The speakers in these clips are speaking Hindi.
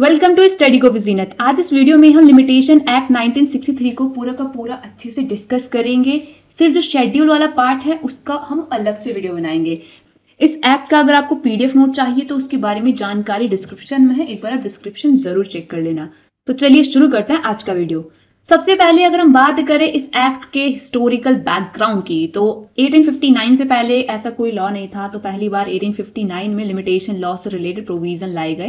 वेलकम टू स्टडी को विजीनत आज इस वीडियो में हम लिमिटेशन एक्ट 1963 को पूरा का पूरा अच्छे से डिस्कस करेंगे सिर्फ जो शेड्यूल वाला पार्ट है उसका हम अलग से वीडियो बनाएंगे इस एक्ट का अगर आपको पीडीएफ नोट चाहिए तो उसके बारे में जानकारी डिस्क्रिप्शन में है एक बार आप डिस्क्रिप्शन जरूर चेक कर लेना तो चलिए शुरू करते हैं आज का वीडियो सबसे पहले अगर हम बात करें इस एक्ट के हिस्टोरिकल बैकग्राउंड की तो 1859 से पहले ऐसा कोई लॉ नहीं था तो पहली बार 1859 में लिमिटेशन लॉ से रिलेटेड प्रोविजन लाए गए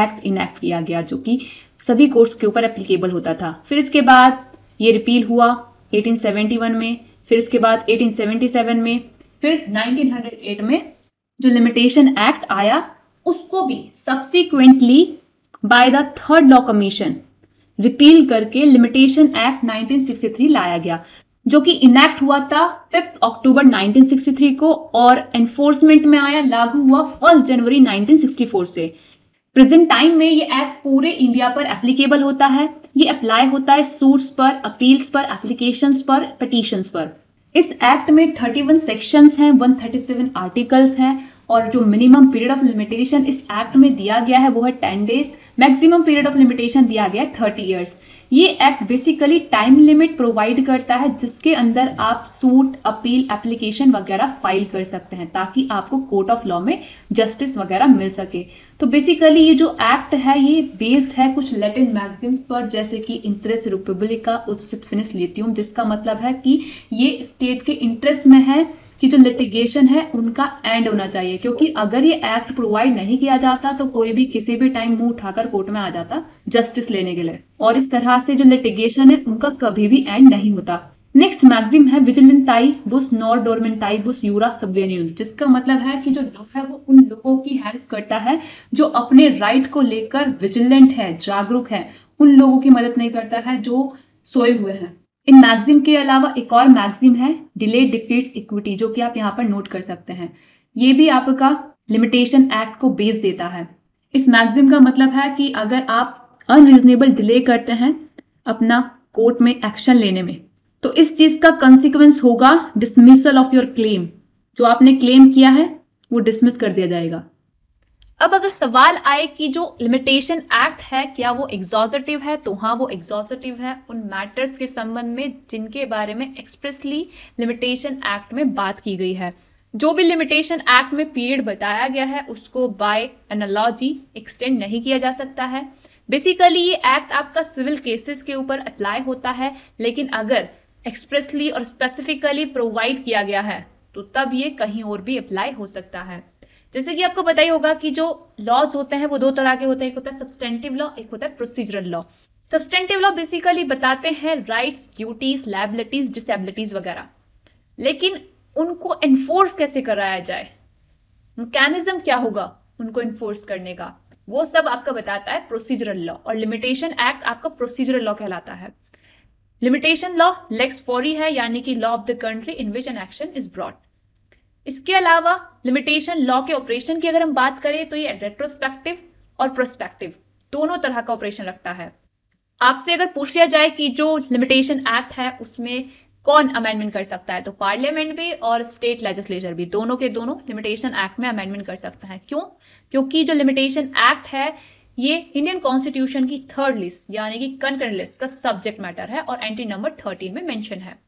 एक्ट इनएक्ट किया गया जो कि सभी कोर्ट्स के ऊपर एप्लीकेबल होता था फिर इसके बाद ये रिपील हुआ 1871 में फिर इसके बाद 1877 में फिर 1908 में जो लिमिटेशन एक्ट आया उसको भी subsequently by the third law commission repeal करके लिमिटेशन एक्ट 1963 लाया गया जो कि इनैक्ट हुआ था फिफ्थ अक्टूबर 1963 को और एनफोर्समेंट में आया लागू हुआ फर्स्ट जनवरी 1964 से प्रेजेंट टाइम में ये एक्ट पूरे इंडिया पर एप्लीकेबल होता है ये अप्लाई होता है सूट्स पर अपील्स पर एप्लीकेशंस पर पटिशंस पर इस एक्ट में 31 सेक्शंस हैं 137 आर्टिकल्स हैं और जो मिनिमम पीरियड ऑफ लिमिटेशन इस एक्ट में दिया गया है वो है ten days maximum period of limitation दिया गया है थर्टी ईयर्स ये act basically time limit provide करता है जिसके अंदर आप सूट अपील एप्लीकेशन वगैरह फाइल कर सकते हैं ताकि आपको कोर्ट ऑफ लॉ में जस्टिस वगैरह मिल सके तो बेसिकली ये जो एक्ट है ये बेस्ड है कुछ लेटिन मैगजीन्स पर जैसे कि इंटरेस्ट रिपब्लिका उत्सित फिनिस लेती जिसका मतलब है कि ये स्टेट के इंटरेस्ट में है कि जो लिटिगेशन है उनका एंड होना चाहिए क्योंकि अगर ये एक्ट प्रोवाइड नहीं किया जाता तो कोई भी किसी भी टाइम मुंह उठाकर कोर्ट में आ जाता जस्टिस लेने के लिए और इस तरह से जो लिटिगेशन है उनका कभी भी एंड नहीं होता नेक्स्ट मैगजिम है विजिलेंटाई बुस नॉर डोरमेंटाई बुस यूरा सबवेन्यूल जिसका मतलब है कि जो लॉ है वो उन लोगों की हेल्प करता है जो अपने राइट को लेकर विजिलेंट है जागरूक है उन लोगों की मदद नहीं करता है जो सोए हुए हैं इन मैगजिम के अलावा एक और मैगजिम है डिले डिफीट्स इक्विटी जो कि आप यहाँ पर नोट कर सकते हैं ये भी आपका लिमिटेशन एक्ट को बेस देता है इस मैगजिम का मतलब है कि अगर आप अनरीजनेबल डिले करते हैं अपना कोर्ट में एक्शन लेने में तो इस चीज़ का कंसिक्वेंस होगा डिसमिसल ऑफ योर क्लेम जो आपने क्लेम किया है वो डिसमिस कर दिया जाएगा अब अगर सवाल आए कि जो लिमिटेशन एक्ट है क्या वो एग्जॉजटिव है तो हाँ वो एग्जॉजिटिव है उन मैटर्स के संबंध में जिनके बारे में एक्सप्रेसली लिमिटेशन एक्ट में बात की गई है जो भी लिमिटेशन एक्ट में पीरियड बताया गया है उसको बाय एनालॉजी एक्सटेंड नहीं किया जा सकता है बेसिकली ये एक्ट आपका सिविल केसेस के ऊपर अप्लाई होता है लेकिन अगर एक्सप्रेसली और स्पेसिफिकली प्रोवाइड किया गया है तो तब ये कहीं और भी अप्लाई हो सकता है जैसे कि आपको पता ही होगा कि जो लॉज होते हैं वो दो तरह के होते हैं एक होता है सब्सटेंटिव लॉ एक होता है procedural law substantive law basically बताते हैं राइट्स ड्यूटीज लाइबिलिटीज डिसेबिलिटीज वगैरह लेकिन उनको एनफोर्स कैसे कराया जाए मैकेनिज्म क्या होगा उनको इन्फोर्स करने का वो सब आपका बताता है प्रोसीजरल लॉ और लिमिटेशन एक्ट आपका प्रोसीजरल लॉ कहलाता है लिमिटेशन लॉ लेक्स फॉरी है यानी कि law of the country in which an action is brought इसके अलावा लिमिटेशन लॉ के ऑपरेशन की अगर हम बात करें तो ये रेट्रोस्पेक्टिव और प्रोस्पेक्टिव दोनों तरह का ऑपरेशन रखता है आपसे अगर पूछ लिया जाए कि जो लिमिटेशन एक्ट है उसमें कौन अमेंडमेंट कर सकता है तो पार्लियामेंट भी और स्टेट लेजिस्लेचर भी दोनों के दोनों लिमिटेशन एक्ट में अमेंडमेंट कर सकता है क्यों क्योंकि जो लिमिटेशन एक्ट है ये इंडियन कॉन्स्टिट्यूशन की थर्ड लिस्ट यानी कि कनकर्ट लिस्ट का सब्जेक्ट मैटर है और एंट्री नंबर थर्टीन में मैंशन है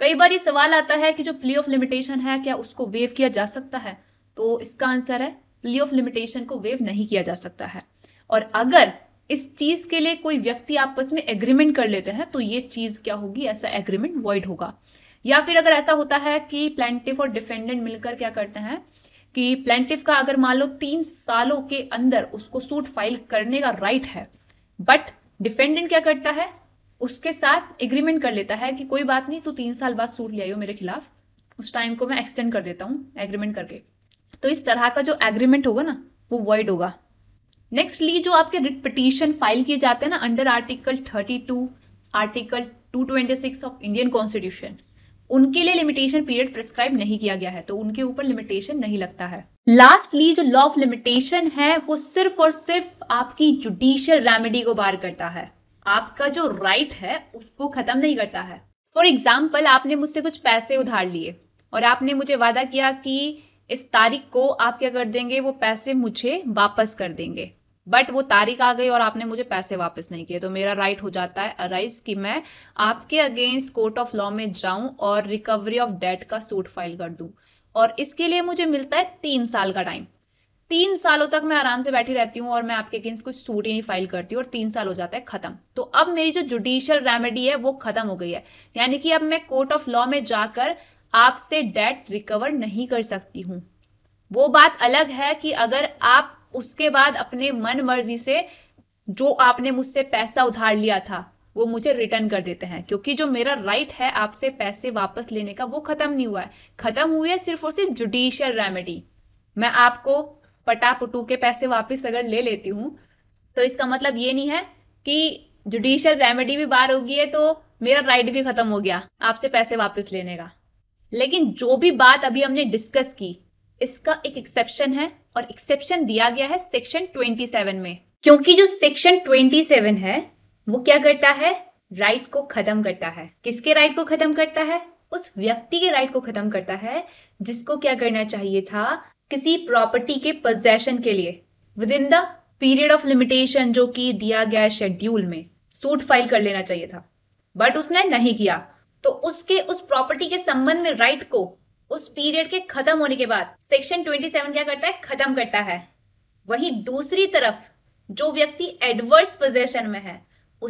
कई बार ये सवाल आता है कि जो प्ले ऑफ लिमिटेशन है क्या उसको वेव किया जा सकता है तो इसका आंसर है प्ले ऑफ लिमिटेशन को वेव नहीं किया जा सकता है और अगर इस चीज़ के लिए कोई व्यक्ति आपस में एग्रीमेंट कर लेते हैं तो ये चीज़ क्या होगी ऐसा एग्रीमेंट वॉइड होगा या फिर अगर ऐसा होता है कि प्लेंटिव और डिफेंडेंट मिलकर क्या करते हैं कि प्लेंटिव का अगर मान लो तीन सालों के अंदर उसको सूट फाइल करने का राइट है बट डिफेंडेंट क्या करता है उसके साथ एग्रीमेंट कर लेता है कि कोई बात नहीं तो तीन साल बाद सूट ले आई हो मेरे खिलाफ उस टाइम को मैं एक्सटेंड कर देता हूँ एग्रीमेंट करके तो इस तरह का जो एग्रीमेंट होगा ना वो वॉइड होगा नेक्स्टली जो आपके रिट पिटीशन फाइल किए जाते हैं ना under article thirty two article two twenty six of Indian constitution उनके लिए लिमिटेशन पीरियड प्रिस्क्राइब नहीं किया गया है तो उनके ऊपर लिमिटेशन नहीं लगता है लास्टली जो लॉ ऑफ लिमिटेशन है वो सिर्फ और सिर्फ आपकी जुडिशियल रेमेडी को बार करता है आपका जो राइट है उसको ख़त्म नहीं करता है फॉर एग्ज़ाम्पल आपने मुझसे कुछ पैसे उधार लिए और आपने मुझे वादा किया कि इस तारीख को आप क्या कर देंगे वो पैसे मुझे वापस कर देंगे बट वो तारीख आ गई और आपने मुझे पैसे वापस नहीं किए तो मेरा राइट right हो जाता है अराइज कि मैं आपके अगेंस्ट कोर्ट ऑफ लॉ में जाऊं और रिकवरी ऑफ डेट का सूट फाइल कर दूं और इसके लिए मुझे मिलता है तीन साल का टाइम तीन सालों तक मैं आराम से बैठी रहती हूँ और मैं आपके अगेंस्ट कुछ सूट ही नहीं फाइल करती हूँ और तीन साल हो जाता है खत्म तो अब मेरी जो जुडिशियल रेमेडी है वो खत्म हो गई है यानी कि अब मैं कोर्ट ऑफ लॉ में जाकर आपसे डेट रिकवर नहीं कर सकती हूँ वो बात अलग है कि अगर आप उसके बाद अपने मन मर्जी से जो आपने मुझसे पैसा उधार लिया था वो मुझे रिटर्न कर देते हैं क्योंकि जो मेरा राइट है आपसे पैसे वापस लेने का वो खत्म नहीं हुआ है खत्म हुई है सिर्फ और सिर्फ जुडिशियल रेमेडी मैं आपको पटापटू के पैसे वापस अगर ले लेती हूँ तो इसका मतलब ये नहीं है कि जुडिशियल रेमेडी भी बार होगी है तो मेरा राइट भी ख़त्म हो गया आपसे पैसे वापस लेने का लेकिन जो भी बात अभी हमने डिस्कस की इसका एक एक्सेप्शन है और एक्सेप्शन दिया गया है सेक्शन 27 में क्योंकि जो सेक्शन 27 है वो क्या करता है राइट को खत्म करता है किसके राइट को खत्म करता है उस व्यक्ति के राइट को खत्म करता है जिसको क्या करना चाहिए था किसी प्रॉपर्टी के पोजेशन के लिए within the period of limitation जो कि दिया गया शेड्यूल में सूट फाइल कर लेना चाहिए था बट उसने नहीं किया तो उसके उस प्रॉपर्टी के संबंध में राइट को उस पीरियड के खत्म होने के बाद सेक्शन 27 क्या करता है खत्म करता है वहीं दूसरी तरफ जो व्यक्ति एडवर्स पोजेशन में है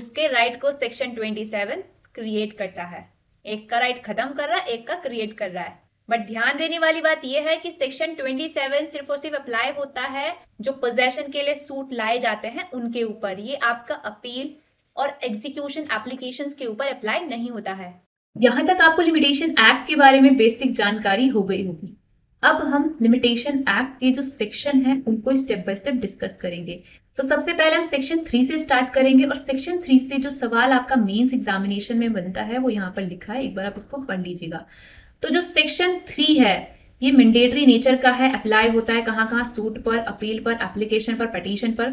उसके राइट को सेक्शन 27 क्रिएट करता है एक का राइट खत्म कर रहा है एक का क्रिएट कर रहा है बट ध्यान देने वाली बात यह है कि सेक्शन 27 सिर्फ और सिर्फ अप्लाई होता है जो पोजेशन के लिए सूट लाए जाते हैं उनके ऊपर ये आपका अपील और एग्जीक्यूशन एप्लीकेशन के ऊपर अप्लाई नहीं होता है यहाँ तक आपको लिमिटेशन एक्ट के बारे में बेसिक जानकारी हो गई होगी अब हम लिमिटेशन एक्ट के जो सेक्शन है उनको स्टेप बाय स्टेप डिस्कस करेंगे तो सबसे पहले हम सेक्शन थ्री से स्टार्ट करेंगे और सेक्शन थ्री से जो सवाल आपका मेंस एग्जामिनेशन में बनता है वो यहाँ पर लिखा है एक बार आप इसको पढ़ लीजिएगा तो जो सेक्शन थ्री है ये मैंडेटरी नेचर का है अप्लाई होता है कहाँ कहाँ सूट पर अपील पर एप्लीकेशन पर पटिशन पर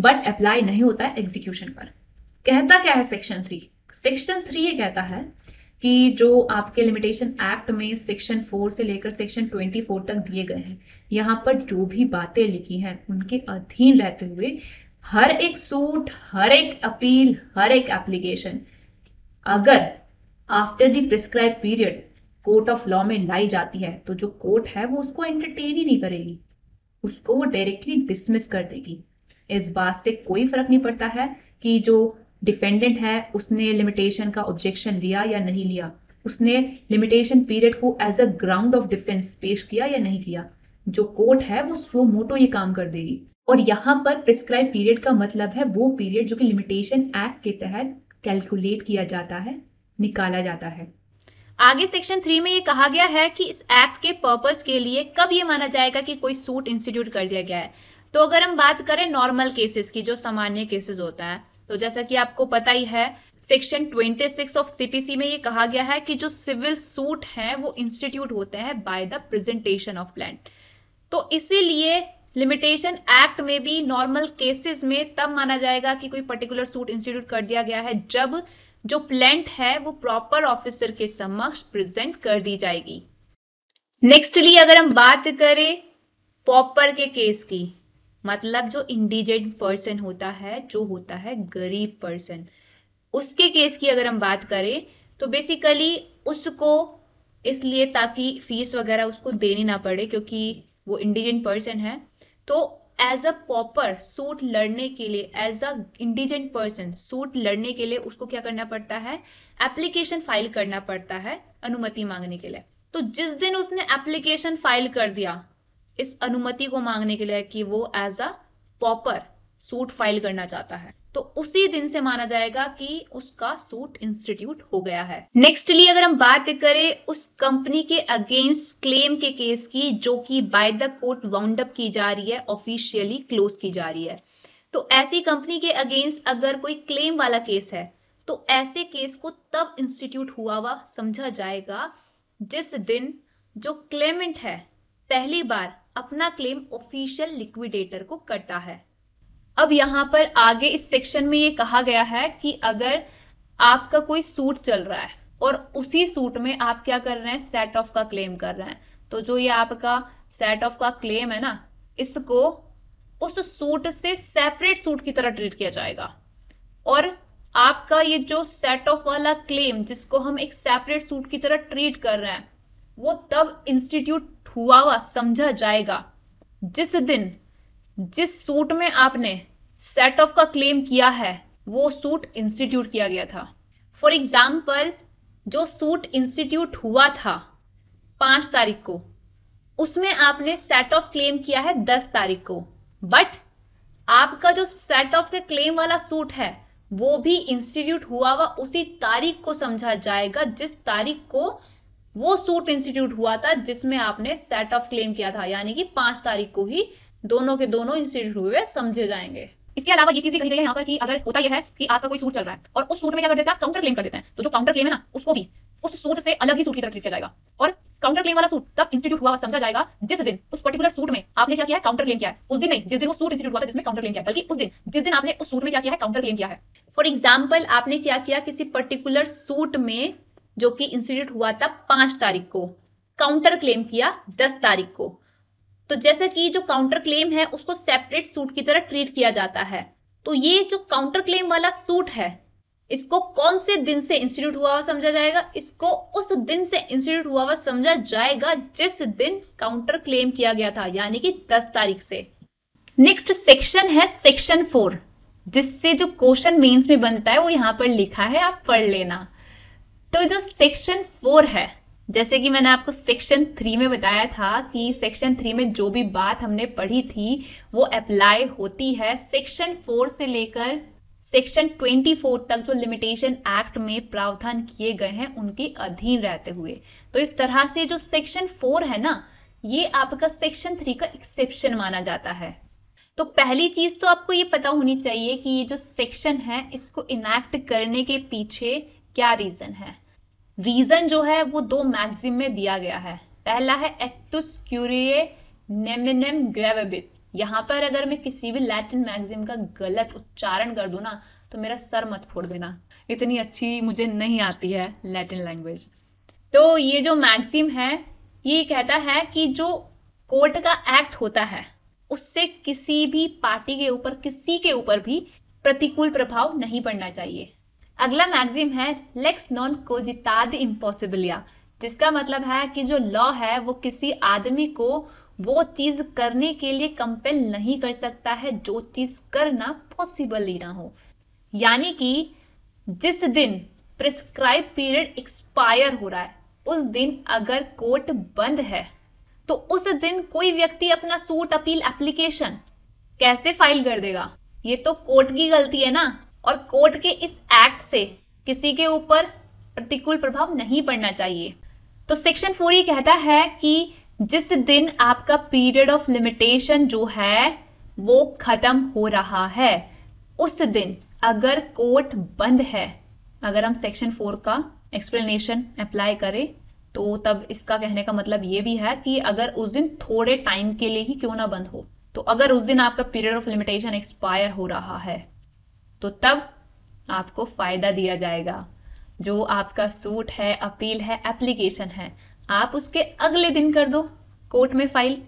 बट अप्लाई नहीं होता है एग्जीक्यूशन पर कहता क्या है सेक्शन थ्री सेक्शन थ्री ये कहता है कि जो आपके लिमिटेशन एक्ट में सेक्शन फोर से लेकर सेक्शन ट्वेंटी फोर तक दिए गए हैं यहाँ पर जो भी बातें लिखी हैं उनके अधीन रहते हुए हर एक सूट हर एक अपील हर एक एप्लीकेशन अगर after the prescribed period court of law में लाई जाती है तो जो कोर्ट है वो उसको एंटरटेन ही नहीं करेगी उसको वो डायरेक्टली डिसमिस कर देगी इस बात से कोई फर्क नहीं पड़ता है कि जो डिफेंडेंट है उसने लिमिटेशन का ऑब्जेक्शन लिया या नहीं लिया उसने लिमिटेशन पीरियड को as a ground of defence पेश किया या नहीं किया जो कोर्ट है वो सो मोटो ये काम कर देगी और यहाँ पर प्रिस्क्राइब पीरियड का मतलब है वो पीरियड जो कि लिमिटेशन एक्ट के तहत कैलकुलेट किया जाता है निकाला जाता है आगे सेक्शन थ्री में ये कहा गया है कि इस एक्ट के पर्पज़ के लिए कब ये माना जाएगा कि कोई सूट इंस्टीट्यूट कर दिया गया है तो अगर हम बात करें नॉर्मल केसेस की जो सामान्य केसेस होता है तो जैसा कि आपको पता ही है सेक्शन 26 ऑफ सीपीसी में ये कहा गया है कि जो सिविल सूट है वो इंस्टीट्यूट होते हैं by the presentation of plaint तो इसीलिए लिमिटेशन एक्ट में भी नॉर्मल केसेस में तब माना जाएगा कि कोई पर्टिकुलर सूट इंस्टीट्यूट कर दिया गया है जब जो प्लेंट है वो प्रॉपर ऑफिसर के समक्ष प्रेजेंट कर दी जाएगी नेक्स्टली अगर हम बात करें पॉपर के केस की मतलब जो इंडिजेंट पर्सन होता है जो होता है गरीब पर्सन उसके केस की अगर हम बात करें तो बेसिकली उसको इसलिए ताकि फीस वगैरह उसको देनी ना पड़े क्योंकि वो इंडिजेंट पर्सन है तो एज अ पॉपर सूट लड़ने के लिए as a indigent person suit लड़ने के लिए उसको क्या करना पड़ता है एप्लीकेशन फाइल करना पड़ता है अनुमति मांगने के लिए तो जिस दिन उसने एप्लीकेशन फाइल कर दिया इस अनुमति को मांगने के लिए कि वो as a pauper suit file करना चाहता है तो उसी दिन से माना जाएगा कि उसका सूट इंस्टीट्यूट हो गया है नेक्स्टली अगर हम बात करें उस कंपनी के अगेंस्ट क्लेम के केस की जो कि by the court wound up की जा रही है ऑफिशियली क्लोज की जा रही है तो ऐसी कंपनी के अगेंस्ट अगर कोई क्लेम वाला केस है तो ऐसे केस को तब इंस्टीट्यूट हुआ हुआ समझा जाएगा जिस दिन जो क्लेमेंट है पहली बार अपना क्लेम ऑफिशियल लिक्विडेटर को करता है अब यहाँ पर आगे इस सेक्शन में ये कहा गया है कि अगर आपका कोई सूट चल रहा है और उसी सूट में आप क्या कर रहे हैं सेट ऑफ का क्लेम कर रहे हैं तो जो ये आपका सेट ऑफ का क्लेम है ना इसको उस सूट से सेपरेट सूट की तरह ट्रीट किया जाएगा और आपका ये जो सेट ऑफ वाला क्लेम जिसको हम एक सेपरेट सूट की तरह ट्रीट कर रहे हैं वो तब इंस्टीट्यूट हुआ हुआ समझा जाएगा जिस दिन जिस सूट में आपने सेट ऑफ का क्लेम किया है वो सूट इंस्टीट्यूट किया गया था फॉर एग्जाम्पल जो सूट इंस्टीट्यूट हुआ था पाँच तारीख को उसमें आपने सेट ऑफ क्लेम किया है दस तारीख को बट आपका जो सेट ऑफ के क्लेम वाला सूट है वो भी इंस्टीट्यूट हुआ हुआ उसी तारीख को समझा जाएगा जिस तारीख को वो सूट इंस्टीट्यूट हुआ था जिसमें आपने सेट ऑफ क्लेम किया था यानी कि पाँच तारीख को ही दोनों के दोनों इंस्टीट्यूट हुए समझे जाएंगे इसके अलावा ये चीज भी कही गई है यहाँ पर कि अगर होता यह है कि आपका कोई सूट चल रहा है और उस सूट में क्या कर देता है काउंटर क्लेम कर देते हैं तो जो काउंटर क्लेम है ना उसको भी उस सूट से अलग ही सूट की तरह ट्रीट किया जाएगा और काउंटर क्लेम वाला सूट तब इंस्टीट्यूट हुआ समझा जाएगा जिस दिन उस पर्टिकुलर सूट में आपने क्या किया है काउंटर क्लेम किया है उस दिन नहीं जिस दिन वो सूट इंस्टीट्यूट हुआ था जिसमें काउंटर क्लेम किया बल्कि उस दिन जिस दिन आपने उस सूट में क्या किया है काउंटर क्लेम किया है फॉर एग्जाम्पल आपने क्या किया किसी पर्टिकुलर सूट में जो कि इंस्टीट्यूट हुआ था पांच तारीख को काउंटर क्लेम किया दस तारीख को तो जैसा कि जो काउंटर क्लेम है उसको सेपरेट सूट की तरह ट्रीट किया जाता है तो ये जो काउंटर क्लेम वाला सूट है इसको कौन से दिन से इंस्टीट्यूट हुआ हुआ समझा जाएगा इसको उस दिन से इंस्टीट्यूट हुआ हुआ समझा जाएगा जिस दिन काउंटर क्लेम किया गया था यानी कि 10 तारीख से नेक्स्ट सेक्शन है सेक्शन फोर जिससे जो क्वेश्चन मेंस में बनता है वो यहां पर लिखा है आप पढ़ लेना तो जो सेक्शन फोर है जैसे कि मैंने आपको सेक्शन थ्री में बताया था कि सेक्शन थ्री में जो भी बात हमने पढ़ी थी वो अप्लाई होती है सेक्शन फोर से लेकर सेक्शन 24 तक जो लिमिटेशन एक्ट में प्रावधान किए गए हैं उनके अधीन रहते हुए तो इस तरह से जो सेक्शन 4 है ना ये आपका सेक्शन 3 का एक्सेप्शन माना जाता है तो पहली चीज तो आपको ये पता होनी चाहिए कि ये जो सेक्शन है इसको इनैक्ट करने के पीछे क्या रीजन है रीज़न जो है वो दो मैगजिम में दिया गया है पहला है एक्टुस क्यूरिए नेमिनेम ग्रेवेबिट यहाँ पर अगर मैं किसी भी लैटिन मैगजिम का गलत उच्चारण कर दूँ ना तो मेरा सर मत फोड़ देना इतनी अच्छी मुझे नहीं आती है लैटिन लैंग्वेज तो ये जो मैगजीम है ये कहता है कि जो कोर्ट का एक्ट होता है उससे किसी भी पार्टी के ऊपर किसी के ऊपर भी प्रतिकूल प्रभाव नहीं पड़ना चाहिए अगला मैगजीम है लेक्स नॉन कोजिताद इम्पॉसिबलिया जिसका मतलब है कि जो लॉ है वो किसी आदमी को वो चीज़ करने के लिए कंपेल नहीं कर सकता है जो चीज़ करना पॉसिबल ही ना हो यानी कि जिस दिन प्रिस्क्राइब पीरियड एक्सपायर हो रहा है उस दिन अगर कोर्ट बंद है तो उस दिन कोई व्यक्ति अपना सूट अपील एप्लीकेशन कैसे फाइल कर देगा ये तो कोर्ट की गलती है ना और कोर्ट के इस एक्ट से किसी के ऊपर प्रतिकूल प्रभाव नहीं पड़ना चाहिए तो सेक्शन फोर ये कहता है कि जिस दिन आपका पीरियड ऑफ लिमिटेशन जो है वो ख़त्म हो रहा है उस दिन अगर कोर्ट बंद है अगर हम सेक्शन फोर का एक्सप्लेनेशन अप्लाई करें तो तब इसका कहने का मतलब ये भी है कि अगर उस दिन थोड़े टाइम के लिए ही क्यों ना बंद हो तो अगर उस दिन आपका पीरियड ऑफ लिमिटेशन एक्सपायर हो रहा है तो तब आपको फ़ायदा दिया जाएगा जो आपका सूट है अपील है एप्लीकेशन है आप उसके अगले दिन कर दो कोर्ट में फाइल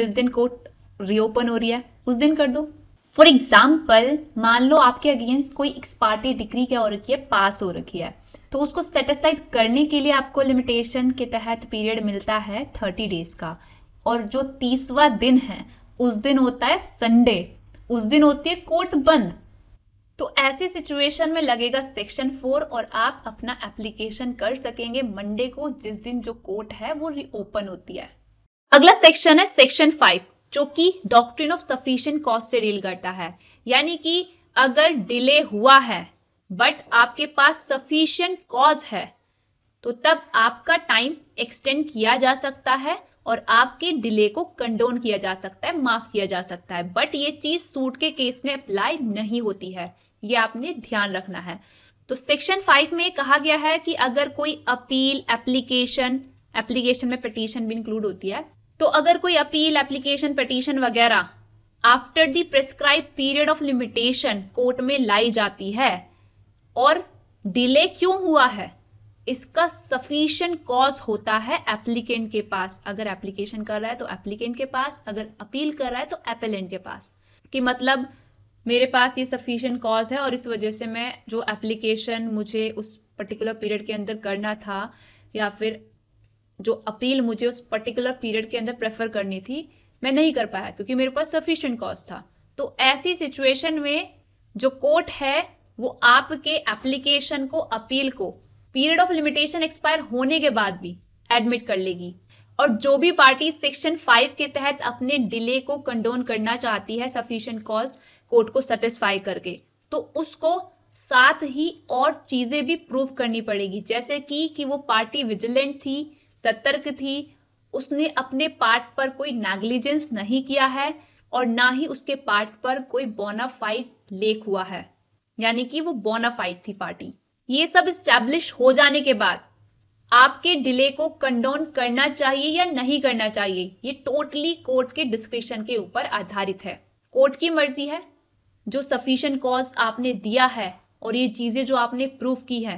जिस दिन कोर्ट रीओपन हो रही है उस दिन कर दो फॉर एग्जाम्पल मान लो आपके अगेंस्ट कोई एक्सपार्टी डिग्री क्या हो रखी है पास हो रखी है तो उसको सेटिस्फाइड करने के लिए आपको लिमिटेशन के तहत पीरियड मिलता है थर्टी डेज का और जो तीसवा दिन है उस दिन होता है संडे उस दिन होती है कोर्ट बंद तो ऐसे सिचुएशन में लगेगा सेक्शन फोर और आप अपना एप्लीकेशन कर सकेंगे मंडे को जिस दिन जो कोर्ट है वो रिओपन होती है अगला सेक्शन है सेक्शन फाइव जो कि डॉक्ट्रिन ऑफ सफिशियंट कॉज से डील करता है यानी कि अगर डिले हुआ है बट आपके पास सफिशियंट कॉज है तो तब आपका टाइम एक्सटेंड किया जा सकता है और आपके डिले को कंडोन किया जा सकता है माफ किया जा सकता है बट ये चीज सूट के केस में अप्लाई नहीं होती है ये आपने ध्यान रखना है तो सेक्शन फाइव में कहा गया है कि अगर कोई अपील एप्लीकेशन एप्लीकेशन में पटिशन भी इंक्लूड होती है तो अगर कोई अपील एप्लीकेशन पटिशन वगैरह after the prescribed period of limitation court में लाई जाती है और डिले क्यों हुआ है इसका सफिशियंट कॉज होता है एप्लीकेंट के पास अगर एप्लीकेशन कर रहा है तो एप्लीकेंट के पास अगर अपील कर रहा है तो एपेलेंट के पास कि मतलब मेरे पास ये सफिशेंट कॉज है और इस वजह से मैं जो एप्लीकेशन मुझे उस पर्टिकुलर पीरियड के अंदर करना था या फिर जो अपील मुझे उस पर्टिकुलर पीरियड के अंदर प्रेफर करनी थी मैं नहीं कर पाया क्योंकि मेरे पास सफिशेंट कॉज था तो ऐसी सिचुएशन में जो कोर्ट है वो आपके एप्लीकेशन को अपील को पीरियड ऑफ लिमिटेशन एक्सपायर होने के बाद भी एडमिट कर लेगी और जो भी पार्टी सेक्शन फाइव के तहत अपने डिले को कंडोन करना चाहती है सफिशियंट कॉज कोर्ट को सेटिस्फाई करके तो उसको साथ ही और चीज़ें भी प्रूव करनी पड़ेगी जैसे कि कि वो पार्टी विजिलेंट थी सतर्क थी उसने अपने पार्ट पर कोई नेग्लिजेंस नहीं किया है और ना ही उसके पार्ट पर कोई बोनाफाइड लेक हुआ है यानी कि वो बोनाफाइड थी पार्टी ये सब इस्टेब्लिश हो जाने के बाद आपके डिले को कंडोन करना चाहिए या नहीं करना चाहिए ये टोटली कोर्ट के डिस्क्रिप्शन के ऊपर आधारित है कोर्ट की मर्जी है जो सफिशेंट कॉज आपने दिया है और ये चीज़ें जो आपने प्रूफ की है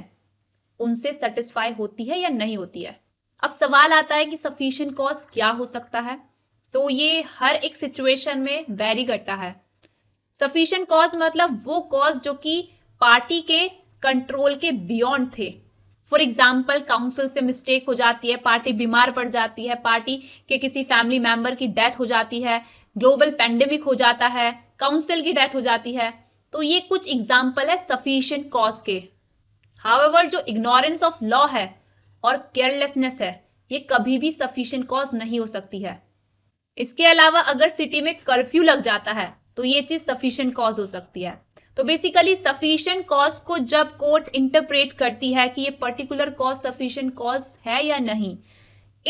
उनसे सेटिस्फाई होती है या नहीं होती है अब सवाल आता है कि सफिशेंट कॉज क्या हो सकता है तो ये हर एक सिचुएशन में वेरी करता है सफिशेंट कॉज मतलब वो कॉज जो कि पार्टी के कंट्रोल के बियॉन्ड थे फॉर एग्जाम्पल काउंसिल से मिस्टेक हो जाती है पार्टी बीमार पड़ जाती है पार्टी के किसी फैमिली मेम्बर की डेथ हो जाती है ग्लोबल पेंडेमिक हो जाता है काउंसिल की डेथ हो जाती है तो ये कुछ एग्जाम्पल है सफिशियंट कॉज के हावेवर जो इग्नोरेंस ऑफ लॉ है और केयरलेसनेस है ये कभी भी सफिशियंट कॉज नहीं हो सकती है इसके अलावा अगर सिटी में कर्फ्यू लग जाता है तो ये चीज सफिशियंट कॉज हो सकती है तो बेसिकली सफिशियंट कॉज को जब कोर्ट इंटरप्रेट करती है कि ये पर्टिकुलर कॉज सफिशियंट कॉज है या नहीं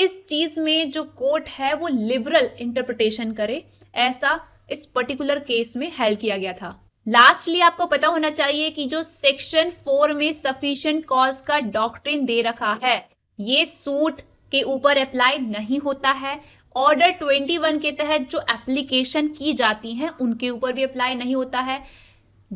इस चीज में जो कोर्ट है वो लिबरल इंटरप्रिटेशन करे ऐसा इस पर्टिकुलर केस में हेल्ड किया गया था लास्टली आपको पता होना चाहिए कि जो सेक्शन फोर में सफिशियंट कॉज का डॉक्ट्रिन दे रखा है ये सूट के ऊपर अप्लाई नहीं होता है ऑर्डर 21 के तहत जो एप्लीकेशन की जाती हैं उनके ऊपर भी अप्लाई नहीं होता है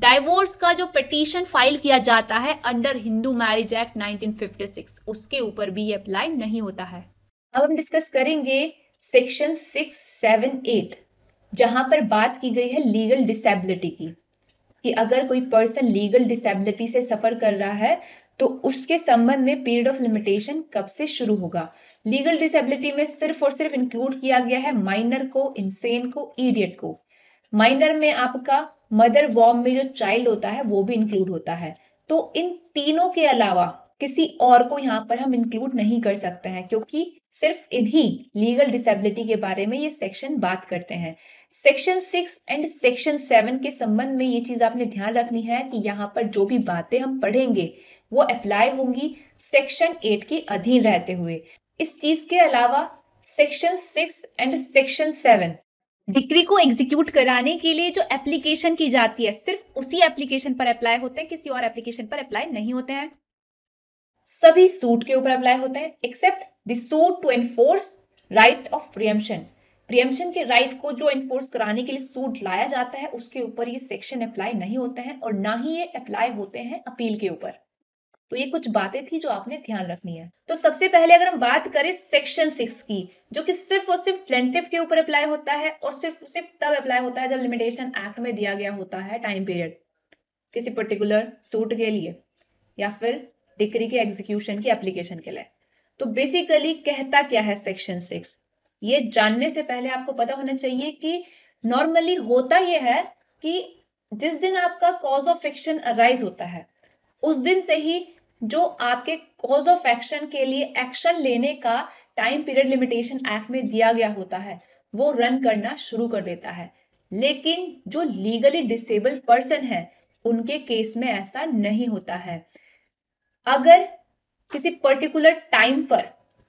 डाइवोर्स का जो पटिशन फाइल किया जाता है अंडर हिंदू मैरिज एक्ट 1956 उसके ऊपर भी अप्लाई नहीं होता है अब हम डिस्कस करेंगे सेक्शन सिक्स सेवन एट जहाँ पर बात की गई है लीगल डिसेबिलिटी की कि अगर कोई पर्सन लीगल डिसेबिलिटी से सफ़र कर रहा है तो उसके संबंध में पीरियड ऑफ लिमिटेशन कब से शुरू होगा लीगल डिसेबिलिटी में सिर्फ और सिर्फ इंक्लूड किया गया है माइनर को इंसेन को ईडियट को माइनर में आपका मदर वॉर्म में जो चाइल्ड होता है वो भी इंक्लूड होता है तो इन तीनों के अलावा किसी और को यहाँ पर हम इंक्लूड नहीं कर सकते हैं क्योंकि सिर्फ इन्हीं लीगल डिसेबिलिटी के बारे में ये सेक्शन बात करते हैं section six and section seven के संबंध में ये चीज़ आपने ध्यान रखनी है कि यहाँ पर जो भी बातें हम पढ़ेंगे वो अप्लाई होंगी सेक्शन एट के अधीन रहते हुए इस चीज़ के अलावा section six and section seven decree को एग्जीक्यूट कराने के लिए जो एप्लीकेशन की जाती है सिर्फ उसी एप्लीकेशन पर अप्लाई होते हैं किसी और एप्लीकेशन पर अप्लाई नहीं होते हैं सभी सूट के ऊपर अप्लाई होते हैं एक्सेप्ट दूट suit to enforce right of preemption preemption के राइट right को जो इन्फोर्स कराने के लिए सूट लाया जाता है उसके ऊपर ये सेक्शन अप्लाई नहीं होते हैं और ना ही ये अप्लाई होते हैं अपील के ऊपर तो ये कुछ बातें थी जो आपने ध्यान रखनी है तो सबसे पहले अगर हम बात करें सेक्शन सिक्स की जो कि सिर्फ और सिर्फ प्लेंटिव के ऊपर अप्लाई होता है और सिर्फ सिर्फ तब अप्लाई होता है जब लिमिटेशन एक्ट में दिया गया होता है टाइम पीरियड किसी पर्टिकुलर सूट के लिए या फिर डिक्री के एग्जीक्यूशन की एप्लीकेशन के लिए तो बेसिकली कहता क्या है सेक्शन सिक्स ये जानने से पहले आपको पता होना चाहिए कि नॉर्मली होता यह है कि जिस दिन आपका कॉज ऑफ एक्शन अराइज होता है उस दिन से ही जो आपके कॉज ऑफ एक्शन के लिए एक्शन लेने का टाइम पीरियड लिमिटेशन एक्ट में दिया गया होता है वो रन करना शुरू कर देता है लेकिन जो लीगली डिसेबल्ड पर्सन है उनके केस में ऐसा नहीं होता है अगर किसी पर्टिकुलर टाइम पर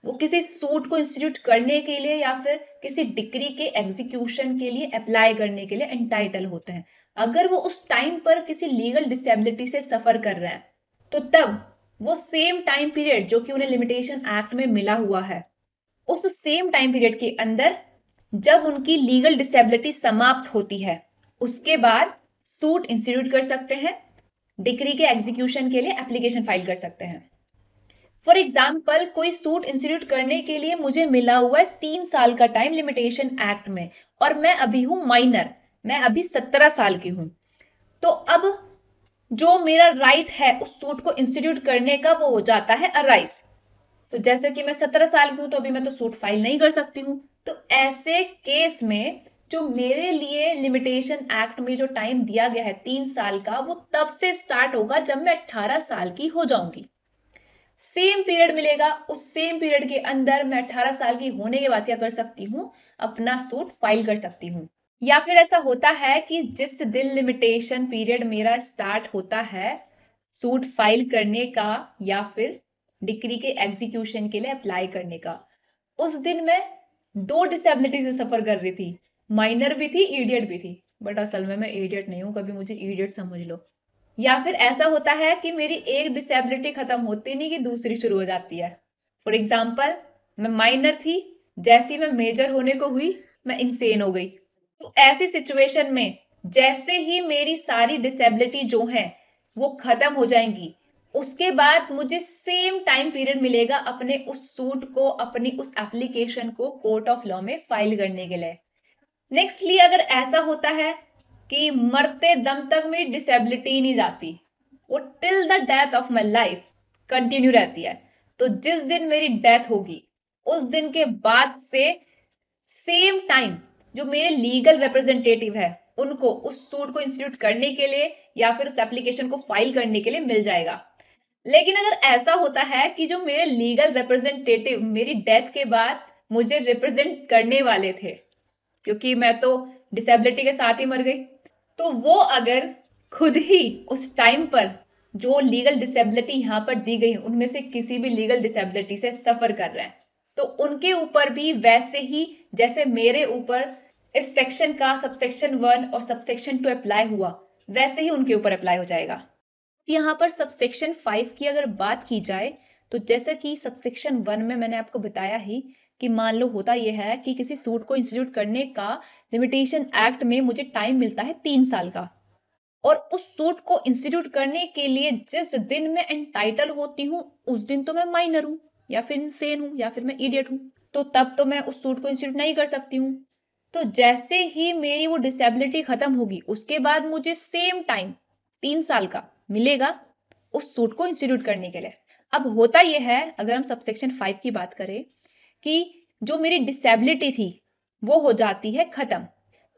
वो किसी सूट को इंस्टीट्यूट करने के लिए या फिर किसी डिग्री के एग्जीक्यूशन के लिए अप्लाई करने के लिए एंटाइटल होते हैं अगर वो उस टाइम पर किसी लीगल डिसेबिलिटी से सफ़र कर रहे हैं तो तब वो सेम टाइम पीरियड जो कि उन्हें लिमिटेशन एक्ट में मिला हुआ है उस सेम टाइम पीरियड के अंदर जब उनकी लीगल डिसेबिलिटी समाप्त होती है उसके बाद सूट इंस्टीट्यूट कर सकते हैं डिक्री के एग्जीक्यूशन के लिए एप्लीकेशन फाइल कर सकते हैं फॉर एग्जाम्पल कोई सूट इंस्टीट्यूट करने के लिए मुझे मिला हुआ है तीन साल का टाइम लिमिटेशन एक्ट में और मैं अभी हूँ माइनर मैं अभी सत्रह साल की हूँ तो अब जो मेरा राइट है उस सूट को इंस्टीट्यूट करने का वो हो जाता है अराइज तो जैसे कि मैं सत्रह साल की हूँ तो अभी मैं तो सूट फाइल नहीं कर सकती हूँ तो ऐसे केस में जो मेरे लिए लिमिटेशन एक्ट में जो टाइम दिया गया है तीन साल का वो तब से स्टार्ट होगा जब मैं अट्ठारह साल की हो जाऊंगी सेम पीरियड मिलेगा उस सेम पीरियड के अंदर मैं अट्ठारह साल की होने के बाद क्या कर सकती हूँ अपना सूट फाइल कर सकती हूँ या फिर ऐसा होता है कि जिस दिन लिमिटेशन पीरियड मेरा स्टार्ट होता है सूट फाइल करने का या फिर डिग्री के एग्जीक्यूशन के लिए अप्लाई करने का उस दिन मैं दो डिसेबिलिटी से सफ़र कर रही थी माइनर भी थी ईडियट भी थी बट असल में मैं ईडियट नहीं हूँ कभी मुझे ईडियट समझ लो या फिर ऐसा होता है कि मेरी एक डिसेबिलिटी खत्म होती नहीं कि दूसरी शुरू हो जाती है फॉर एग्जाम्पल मैं माइनर थी जैसे मैं मेजर होने को हुई मैं इंसेन हो गई तो ऐसी सिचुएशन में जैसे ही मेरी सारी डिसेबिलिटी जो हैं वो ख़त्म हो जाएंगी उसके बाद मुझे सेम टाइम पीरियड मिलेगा अपने उस सूट को अपनी उस एप्लीकेशन को कोर्ट ऑफ लॉ में फाइल करने के लिए नेक्स्टली अगर ऐसा होता है कि मरते दम तक मेरी डिसेबिलिटी नहीं जाती वो till the death of my life continue रहती है तो जिस दिन मेरी डेथ होगी उस दिन के बाद से सेम टाइम जो मेरे लीगल रिप्रेजेंटेटिव है उनको उस सूट को इंस्टीट्यूट करने के लिए या फिर उस एप्लीकेशन को फाइल करने के लिए मिल जाएगा लेकिन अगर ऐसा होता है कि जो मेरे लीगल रिप्रेजेंटेटिव मेरी डेथ के बाद मुझे रिप्रेजेंट करने वाले थे क्योंकि मैं तो डिसेबिलिटी के साथ ही मर गई तो वो अगर खुद ही उस टाइम पर जो लीगल डिसेबिलिटी यहाँ पर दी गई उनमें से किसी भी लीगल डिसेबिलिटी से सफ़र कर रहे हैं तो उनके ऊपर भी वैसे ही जैसे मेरे ऊपर इस सेक्शन का सबसेक्शन वन और सबसेक्शन टू अप्लाई हुआ वैसे ही उनके ऊपर अप्लाई हो जाएगा यहाँ पर सबसेक्शन फाइव की अगर बात की जाए तो जैसे कि सबसेक्शन वन में मैंने आपको बताया ही कि मान लो होता यह है कि किसी सूट को इंस्टीट्यूट करने का लिमिटेशन एक्ट में मुझे टाइम मिलता है तीन साल का और उस सूट को इंस्टीट्यूट करने के लिए जिस दिन मैं एंटाइटल होती हूँ उस दिन तो मैं माइनर हूँ या फिर इंसेन हूँ या फिर मैं इडियट हूँ तो तब तो मैं उस सूट को इंस्टीट्यूट नहीं कर सकती हूँ तो जैसे ही मेरी वो डिसेबिलिटी खत्म होगी उसके बाद मुझे सेम टाइम तीन साल का मिलेगा उस सूट को इंस्टीट्यूट करने के लिए अब होता यह है अगर हम सबसेक्शन फाइव की बात करें कि जो मेरी डिसेबिलिटी थी वो हो जाती है ख़त्म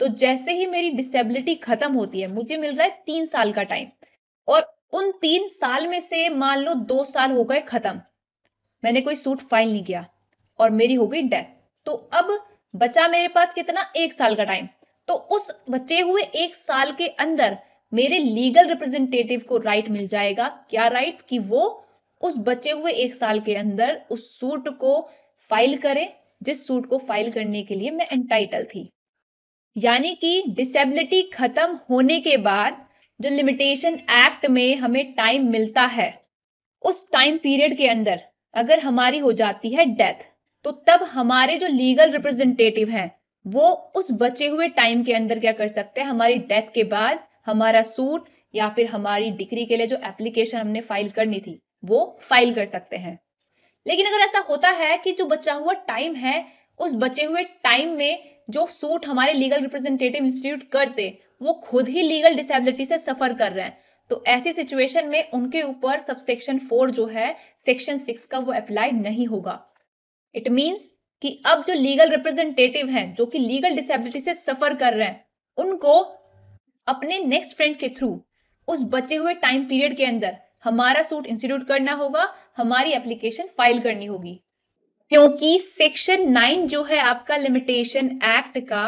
तो जैसे ही मेरी डिसेबिलिटी ख़त्म होती है मुझे मिल रहा है तीन साल का टाइम और उन तीन साल में से मान लो दो साल हो गए ख़त्म मैंने कोई सूट फाइल नहीं किया और मेरी हो गई डेथ तो अब बचा मेरे पास कितना एक साल का टाइम तो उस बचे हुए एक साल के अंदर मेरे लीगल रिप्रेजेंटेटिव को राइट मिल जाएगा क्या राइट कि वो उस बचे हुए एक साल के अंदर उस सूट को फाइल करें जिस सूट को फाइल करने के लिए मैं एंटाइटल थी यानी कि डिसेबिलिटी खत्म होने के बाद जो लिमिटेशन एक्ट में हमें टाइम मिलता है उस टाइम पीरियड के अंदर अगर हमारी हो जाती है डेथ तो तब हमारे जो लीगल रिप्रेजेंटेटिव हैं वो उस बचे हुए टाइम के अंदर क्या कर सकते हैं हमारी डेथ के बाद हमारा सूट या फिर हमारी डिग्री के लिए जो एप्लीकेशन हमने फाइल करनी थी वो फाइल कर सकते हैं लेकिन अगर ऐसा होता है कि जो बचा हुआ टाइम है उस बचे हुए टाइम में जो सूट हमारे लीगल रिप्रेजेंटेटिव इंस्टीट्यूट करते वो खुद ही लीगल डिसेबिलिटी से सफ़र कर रहे हैं तो ऐसी सिचुएशन में उनके ऊपर सब सेक्शन फोर जो है सेक्शन सिक्स का वो अप्लाई नहीं होगा इट मीन्स कि अब जो लीगल रिप्रेजेंटेटिव हैं जो कि लीगल डिसेबिलिटी से सफ़र कर रहे हैं उनको अपने नेक्स्ट फ्रेंड के थ्रू उस बचे हुए टाइम पीरियड के अंदर हमारा सूट इंस्टीट्यूट करना होगा हमारी एप्लीकेशन फाइल करनी होगी क्योंकि सेक्शन नाइन जो है आपका लिमिटेशन एक्ट का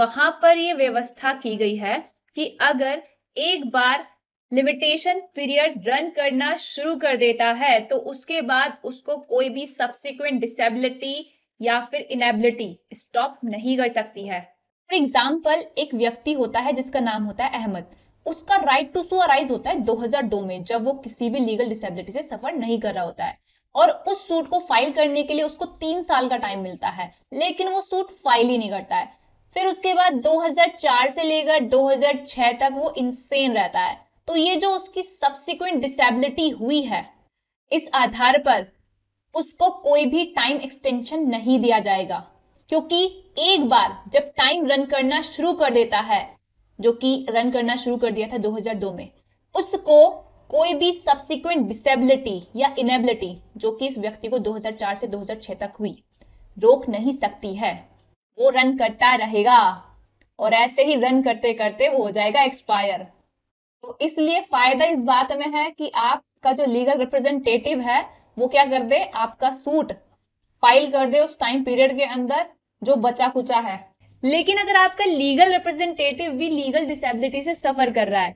वहां पर यह व्यवस्था की गई है कि अगर एक बार लिमिटेशन पीरियड रन करना शुरू कर देता है तो उसके बाद उसको कोई भी सब्सिक्वेंट डिसेबिलिटी या फिर इनेबिलिटी स्टॉप नहीं कर सकती है फॉर एग्जाम्पल एक व्यक्ति होता है जिसका नाम होता है अहमद उसका राइट टू सू अराइज होता है 2002 में जब वो किसी भी लीगल डिसेबिलिटी से सफर नहीं कर रहा होता है और उस सूट को फाइल करने के लिए उसको तीन साल का टाइम मिलता है लेकिन वो सूट फाइल ही नहीं करता है फिर उसके बाद 2004 से लेकर 2006 तक वो इंसेन रहता है तो ये जो उसकी सब्सिक्वेंट डिसेबिलिटी हुई है इस आधार पर उसको कोई भी टाइम एक्सटेंशन नहीं दिया जाएगा क्योंकि एक बार जब टाइम रन करना शुरू कर देता है जो कि रन करना शुरू कर दिया था 2002 में उसको कोई भी सब्सिक्वेंट डिसेबिलिटी या इनेबिलिटी जो कि इस व्यक्ति को 2004 से 2006 तक हुई रोक नहीं सकती है वो रन करता रहेगा और ऐसे ही रन करते करते वो हो जाएगा एक्सपायर तो इसलिए फायदा इस बात में है कि आपका जो लीगल रिप्रेजेंटेटिव है वो क्या कर दे आपका सूट फाइल कर दे उस टाइम पीरियड के अंदर जो बचा कुचा है लेकिन अगर आपका लीगल रिप्रेजेंटेटिव भी लीगल डिसेबिलिटी से सफर कर रहा है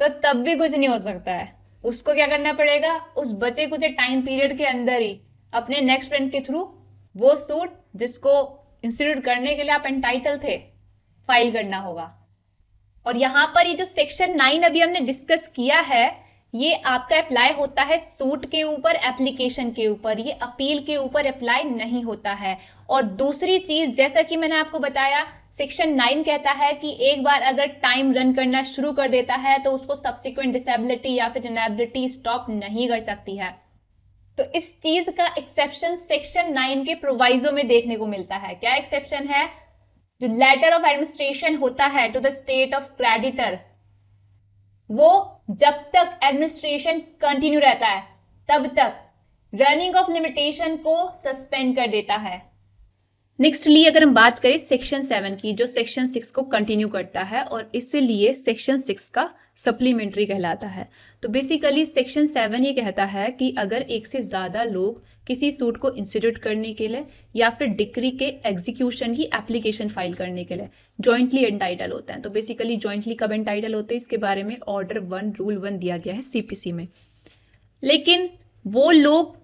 तो तब भी कुछ नहीं हो सकता है उसको क्या करना पड़ेगा उस बचे कुछ टाइम पीरियड के अंदर ही अपने नेक्स्ट फ्रेंड के थ्रू वो सूट जिसको इंस्टीट्यूट करने के लिए आप एंटाइटल थे फाइल करना होगा और यहां पर ये जो सेक्शन नाइन अभी हमने डिस्कस किया है ये आपका अप्लाई होता है सूट के ऊपर एप्लीकेशन के ऊपर ये अपील के ऊपर अप्लाई नहीं होता है और दूसरी चीज़ जैसा कि मैंने आपको बताया सेक्शन नाइन कहता है कि एक बार अगर टाइम रन करना शुरू कर देता है तो उसको सब्सिक्वेंट डिसेबिलिटी या फिर इनेबिलिटी स्टॉप नहीं कर सकती है तो इस चीज का एक्सेप्शन सेक्शन नाइन के प्रोवाइजो में देखने को मिलता है क्या एक्सेप्शन है जो लेटर ऑफ एडमिनिस्ट्रेशन होता है to the state of creditor वो जब तक एडमिनिस्ट्रेशन कंटिन्यू रहता है तब तक रनिंग ऑफ लिमिटेशन को सस्पेंड कर देता है नेक्स्टली अगर हम बात करें सेक्शन सेवन की जो सेक्शन सिक्स को कंटिन्यू करता है और इसलिए सेक्शन सिक्स का सप्लीमेंट्री कहलाता है तो बेसिकली सेक्शन सेवन ये कहता है कि अगर एक से ज़्यादा लोग किसी सूट को इंस्टीट्यूट करने के लिए या फिर डिक्री के एग्जीक्यूशन की एप्लीकेशन फाइल करने के लिए जॉइंटली एंटाइटल होता है तो बेसिकली जॉइंटली कब एंटाइटल होते हैं इसके बारे में ऑर्डर वन रूल वन दिया गया है सी में लेकिन वो लोग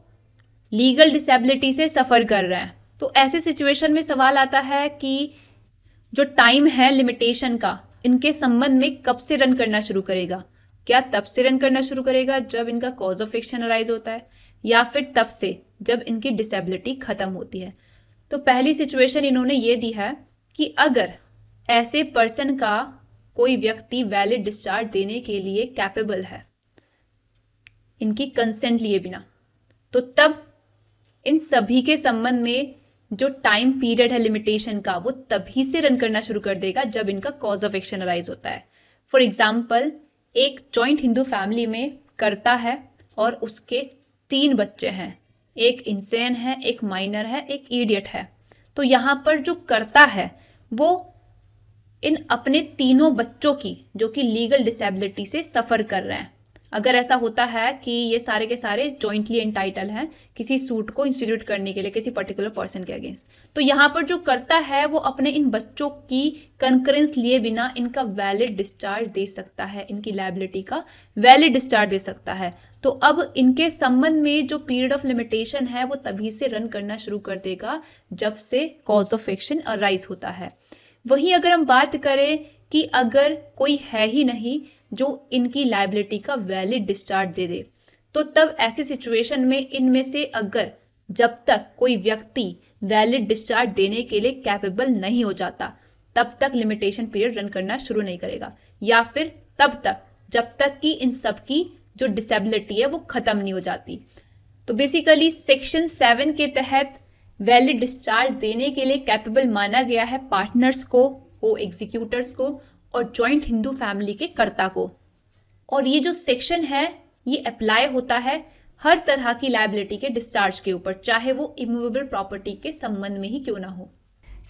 लीगल डिसेबिलिटी से सफ़र कर रहे हैं तो ऐसे सिचुएशन में सवाल आता है कि जो टाइम है लिमिटेशन का इनके संबंध में कब से रन करना शुरू करेगा क्या तब से रन करना शुरू करेगा जब इनका कॉज ऑफ एक्शन अराइज होता है या फिर तब से जब इनकी डिसेबिलिटी ख़त्म होती है तो पहली सिचुएशन इन्होंने ये दी है कि अगर ऐसे पर्सन का कोई व्यक्ति वैलिड डिस्चार्ज देने के लिए कैपेबल है इनकी कंसेंट लिए बिना तो तब इन सभी के संबंध में जो टाइम पीरियड है लिमिटेशन का वो तभी से रन करना शुरू कर देगा जब इनका कॉज ऑफ एक्शन अराइज होता है फॉर एग्जाम्पल एक जॉइंट हिंदू फैमिली में करता है और उसके तीन बच्चे हैं एक इंसेन है एक माइनर है एक ईडियट है तो यहाँ पर जो करता है वो इन अपने तीनों बच्चों की जो कि लीगल डिसेबिलिटी से सफ़र कर रहे हैं अगर ऐसा होता है कि ये सारे के सारे जॉइंटली एंटाइटल हैं किसी सूट को इंस्टीट्यूट करने के लिए किसी पर्टिकुलर पर्सन के अगेंस्ट तो यहाँ पर जो करता है वो अपने इन बच्चों की कंकरेंस लिए बिना इनका वैलिड डिस्चार्ज दे सकता है इनकी लाइबिलिटी का वैलिड डिस्चार्ज दे सकता है तो अब इनके संबंध में जो पीरियड ऑफ लिमिटेशन है वो तभी से रन करना शुरू कर देगा जब से कॉज ऑफ एक्शन अराइज होता है वहीं अगर हम बात करें कि अगर कोई है ही नहीं जो इनकी लाइबिलिटी का वैलिड डिस्चार्ज दे दे तो तब ऐसी सिचुएशन में इनमें से अगर जब तक कोई व्यक्ति वैलिड डिस्चार्ज देने के लिए कैपेबल नहीं हो जाता तब तक लिमिटेशन पीरियड रन करना शुरू नहीं करेगा या फिर तब तक जब तक कि इन सब की जो डिसेबिलिटी है वो ख़त्म नहीं हो जाती तो बेसिकली सेक्शन सेवन के तहत वैलिड डिस्चार्ज देने के लिए कैपेबल माना गया है पार्टनर्स को को एग्जीक्यूटर्स को और जॉइंट हिंदू फैमिली के कर्ता को और ये जो सेक्शन है ये अप्लाई होता है हर तरह की लाइबिलिटी के डिस्चार्ज के ऊपर चाहे वो इमूवेबल प्रॉपर्टी के संबंध में ही क्यों ना हो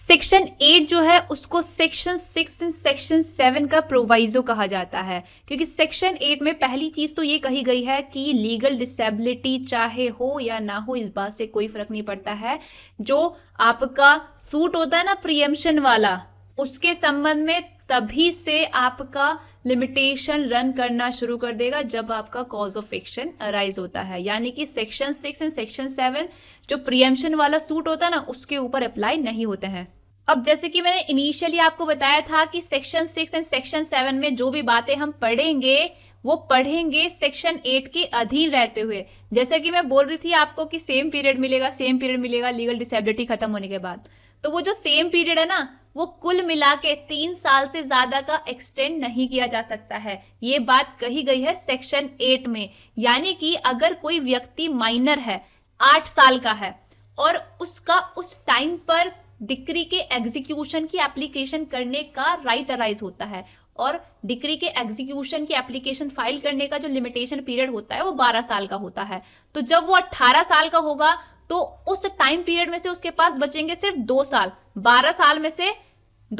सेक्शन एट जो है उसको section six and section seven का प्रोवाइजो कहा जाता है क्योंकि सेक्शन एट में पहली चीज़ तो ये कही गई है कि लीगल डिसेबिलिटी चाहे हो या ना हो इस बात से कोई फर्क नहीं पड़ता है जो आपका सूट होता है ना प्रियम्पशन वाला उसके संबंध में तभी से आपका लिमिटेशन रन करना शुरू कर देगा जब आपका कॉज ऑफ एक्शन अराइज होता है यानी कि section six and section seven जो प्रियम्पशन वाला सूट होता है ना उसके ऊपर अप्लाई नहीं होते हैं अब जैसे कि मैंने इनिशियली आपको बताया था कि section six and section seven में जो भी बातें हम पढ़ेंगे वो पढ़ेंगे सेक्शन एट के अधीन रहते हुए जैसे कि मैं बोल रही थी आपको कि सेम पीरियड मिलेगा सेम पीरियड मिलेगा लीगल डिसेबिलिटी खत्म होने के बाद तो वो जो सेम पीरियड है ना वो कुल मिला के तीन साल से ज़्यादा का एक्सटेंड नहीं किया जा सकता है ये बात कही गई है सेक्शन एट में यानी कि अगर कोई व्यक्ति माइनर है आठ साल का है और उसका उस टाइम पर डिक्री के एग्जीक्यूशन की एप्लीकेशन करने का राइट अराइज होता है और डिग्री के एग्जीक्यूशन की एप्लीकेशन फाइल करने का जो लिमिटेशन पीरियड होता है वो 12 साल का होता है तो जब वो 18 साल का होगा तो उस टाइम पीरियड में से उसके पास बचेंगे सिर्फ दो साल बारह साल में से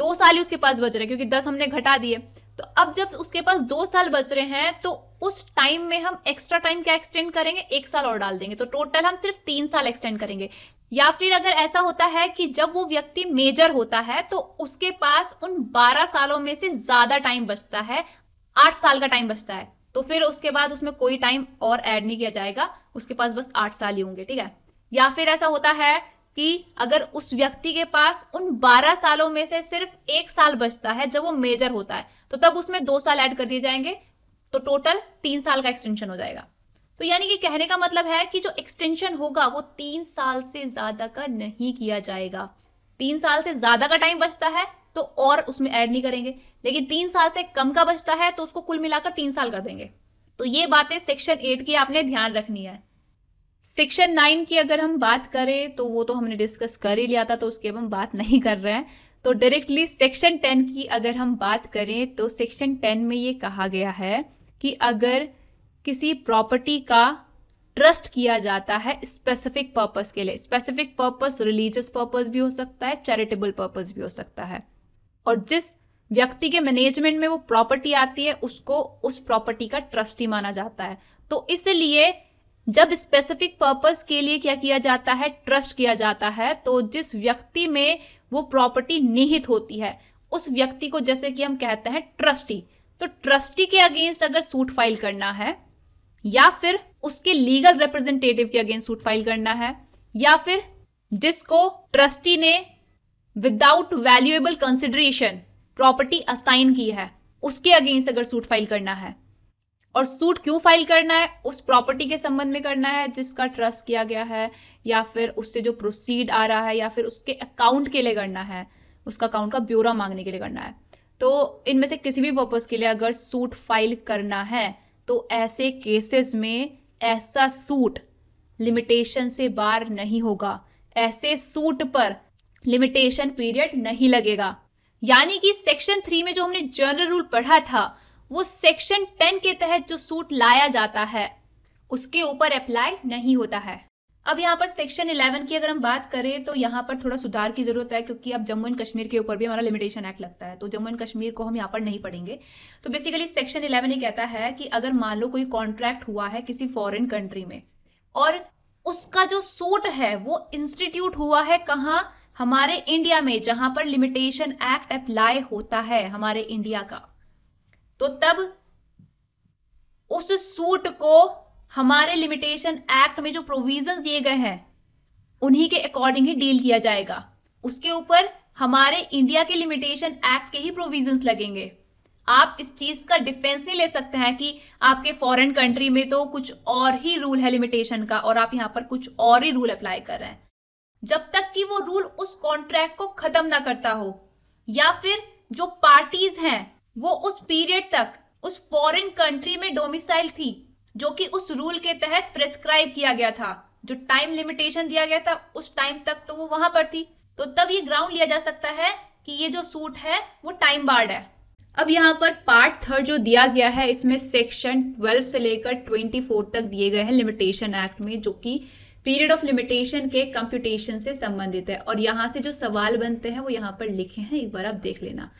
दो साल ही उसके पास बच रहे हैं क्योंकि दस हमने घटा दिए तो अब जब उसके पास दो साल बच रहे हैं तो उस टाइम में हम एक्स्ट्रा टाइम क्या एक्सटेंड करेंगे एक साल और डाल देंगे तो टोटल हम सिर्फ तीन साल एक्सटेंड करेंगे या फिर अगर ऐसा होता है कि जब वो व्यक्ति मेजर होता है तो उसके पास उन 12 सालों में से ज्यादा टाइम बचता है आठ साल का टाइम बचता है तो फिर उसके बाद उसमें कोई टाइम और ऐड नहीं किया जाएगा उसके पास बस आठ साल ही होंगे ठीक है या फिर ऐसा होता है कि अगर उस व्यक्ति के पास उन 12 सालों में से सिर्फ एक साल बचता है जब वो मेजर होता है तो तब उसमें दो साल ऐड कर दिए जाएंगे तो टोटल तीन साल का एक्सटेंशन हो जाएगा तो यानी कि कहने का मतलब है कि जो एक्सटेंशन होगा वो तीन साल से ज्यादा का नहीं किया जाएगा तीन साल से ज्यादा का टाइम बचता है तो और उसमें ऐड नहीं करेंगे लेकिन तीन साल से कम का बचता है तो उसको कुल मिलाकर तीन साल कर देंगे तो ये बातें सेक्शन एट की आपने ध्यान रखनी है सेक्शन नाइन की अगर हम बात करें तो वो तो हमने डिस्कस कर ही लिया था तो उसकी अब हम बात नहीं कर रहे हैं तो डायरेक्टली सेक्शन टेन की अगर हम बात करें तो सेक्शन टेन में ये कहा गया है कि अगर किसी प्रॉपर्टी का ट्रस्ट किया जाता है स्पेसिफिक पर्पस के लिए स्पेसिफिक पर्पस रिलीजियस पर्पस भी हो सकता है चैरिटेबल पर्पस भी हो सकता है और जिस व्यक्ति के मैनेजमेंट में वो प्रॉपर्टी आती है उसको उस प्रॉपर्टी का ट्रस्टी माना जाता है तो इसलिए जब स्पेसिफिक पर्पस के लिए क्या किया जाता है ट्रस्ट किया जाता है तो जिस व्यक्ति में वो प्रॉपर्टी निहित होती है उस व्यक्ति को जैसे कि हम कहते हैं ट्रस्टी तो ट्रस्टी के अगेंस्ट अगर सूट फाइल करना है या फिर उसके लीगल रिप्रेजेंटेटिव के अगेंस्ट सूट फाइल करना है या फिर जिसको ट्रस्टी ने without valuable consideration property assign की है उसके अगेंस्ट अगर सूट फाइल करना है और सूट क्यों फाइल करना है उस प्रॉपर्टी के संबंध में करना है जिसका ट्रस्ट किया गया है या फिर उससे जो प्रोसीड आ रहा है या फिर उसके अकाउंट के लिए करना है उसका अकाउंट का ब्यौरा मांगने के लिए करना है तो इनमें से किसी भी पर्पज़ के लिए अगर सूट फाइल करना है तो ऐसे केसेस में ऐसा सूट लिमिटेशन से बाहर नहीं होगा ऐसे सूट पर लिमिटेशन पीरियड नहीं लगेगा यानी कि सेक्शन थ्री में जो हमने जनरल रूल पढ़ा था वो सेक्शन टेन के तहत जो सूट लाया जाता है उसके ऊपर अप्लाई नहीं होता है अब यहाँ पर सेक्शन 11 की अगर हम बात करें तो यहाँ पर थोड़ा सुधार की ज़रूरत है क्योंकि अब जम्मू एंड कश्मीर के ऊपर भी हमारा लिमिटेशन एक्ट लगता है तो जम्मू एंड कश्मीर को हम यहाँ पर नहीं पढ़ेंगे तो बेसिकली सेक्शन 11 ये कहता है कि अगर मान लो कोई कॉन्ट्रैक्ट हुआ है किसी फॉरेन कंट्री में और उसका जो सूट है वो इंस्टीट्यूट हुआ है कहाँ हमारे इंडिया में जहाँ पर लिमिटेशन एक्ट अप्लाई होता है हमारे इंडिया का तो तब उस सूट को हमारे लिमिटेशन एक्ट में जो प्रोविजन दिए गए हैं उन्हीं के अकॉर्डिंग ही डील किया जाएगा उसके ऊपर हमारे इंडिया के लिमिटेशन एक्ट के ही प्रोविजंस लगेंगे आप इस चीज का डिफेंस नहीं ले सकते हैं कि आपके फॉरेन कंट्री में तो कुछ और ही रूल है लिमिटेशन का और आप यहां पर कुछ और ही रूल अप्लाई कर रहे हैं जब तक कि वो रूल उस कॉन्ट्रैक्ट को खत्म ना करता हो या फिर जो पार्टीज हैं वो उस पीरियड तक उस फॉरेन कंट्री में डोमिसाइल थी जो कि उस रूल के तहत प्रेस्क्राइब किया गया था जो टाइम लिमिटेशन दिया गया था उस टाइम तक तो वो वहां पर थी तो तब ये ग्राउंड लिया जा सकता है कि ये जो सूट है वो टाइम बार्ड है अब यहाँ पर पार्ट थर्ड जो दिया गया है इसमें सेक्शन 12 से लेकर 24 तक दिए गए हैं लिमिटेशन एक्ट में जो कि पीरियड ऑफ लिमिटेशन के कंप्यूटेशन से संबंधित है और यहाँ से जो सवाल बनते हैं वो यहाँ पर लिखे हैं एक बार आप देख लेना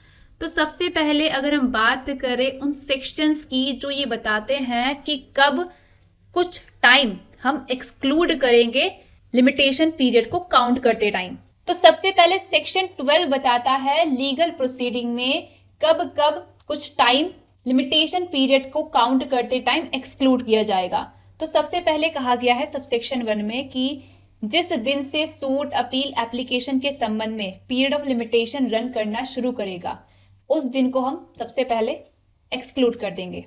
तो सबसे पहले अगर हम बात करें उन सेक्शंस की जो ये बताते हैं कि कब कुछ टाइम हम एक्सक्लूड करेंगे लिमिटेशन पीरियड को काउंट करते टाइम तो सबसे पहले सेक्शन ट्वेल्व बताता है लीगल प्रोसीडिंग में कब कब कुछ टाइम लिमिटेशन पीरियड को काउंट करते टाइम एक्सक्लूड किया जाएगा तो सबसे पहले कहा गया है सब सेक्शन वन में कि जिस दिन से सूट अपील एप्लीकेशन के संबंध में पीरियड ऑफ लिमिटेशन रन करना शुरू करेगा उस दिन को हम सबसे पहले एक्सक्लूड कर देंगे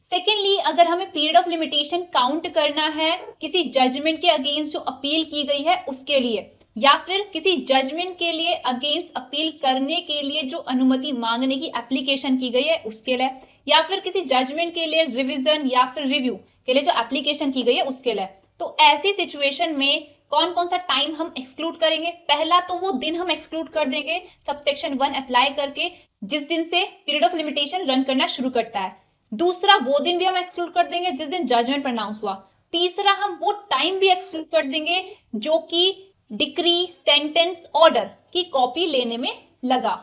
सेकेंडली अगर हमें पीरियड ऑफ लिमिटेशन काउंट करना है किसी जजमेंट के अगेंस्ट जो अपील की गई है उसके लिए या फिर किसी जजमेंट के लिए अगेंस्ट अपील करने के लिए जो अनुमति मांगने की एप्लीकेशन की गई है उसके लिए या फिर किसी जजमेंट के लिए रिविजन या फिर रिव्यू के लिए जो एप्लीकेशन की गई है उसके लिए तो ऐसी सिचुएशन में कौन कौन सा टाइम हम एक्सक्लूड करेंगे पहला तो वो दिन हम एक्सक्लूड कर देंगे सबसेक्शन वन अप्लाई करके जिस दिन से पीरियड ऑफ लिमिटेशन रन करना शुरू करता है दूसरा वो दिन भी हम एक्सक्लूड कर देंगे जिस दिन जजमेंट प्रनाउंस हुआ तीसरा हम वो टाइम भी एक्सक्लूड कर देंगे जो कि डिक्री सेंटेंस ऑर्डर की कॉपी लेने में लगा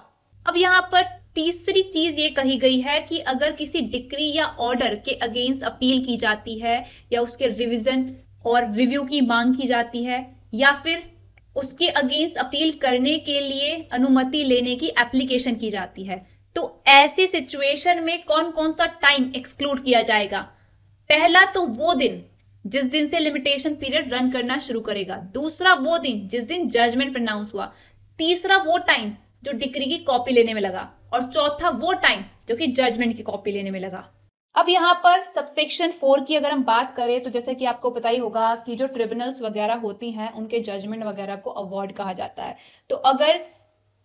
अब यहाँ पर तीसरी चीज ये कही गई है कि अगर किसी डिक्री या ऑर्डर के अगेंस्ट अपील की जाती है या उसके रिविजन और रिव्यू की मांग की जाती है या फिर उसके अगेंस्ट अपील करने के लिए अनुमति लेने की एप्लीकेशन की जाती है तो ऐसी सिचुएशन में कौन कौन सा टाइम एक्सक्लूड किया जाएगा पहला तो वो दिन जिस दिन से लिमिटेशन पीरियड रन करना शुरू करेगा दूसरा वो दिन जिस दिन जजमेंट प्रनाउंस हुआ तीसरा वो टाइम जो डिग्री की कॉपी लेने में लगा और चौथा वो टाइम जो कि जजमेंट की कॉपी लेने में लगा अब यहाँ पर सबसेक्शन फोर की अगर हम बात करें तो जैसे कि आपको पता ही होगा कि जो ट्रिब्यूनल्स वगैरह होती हैं उनके जजमेंट वगैरह को अवार्ड कहा जाता है तो अगर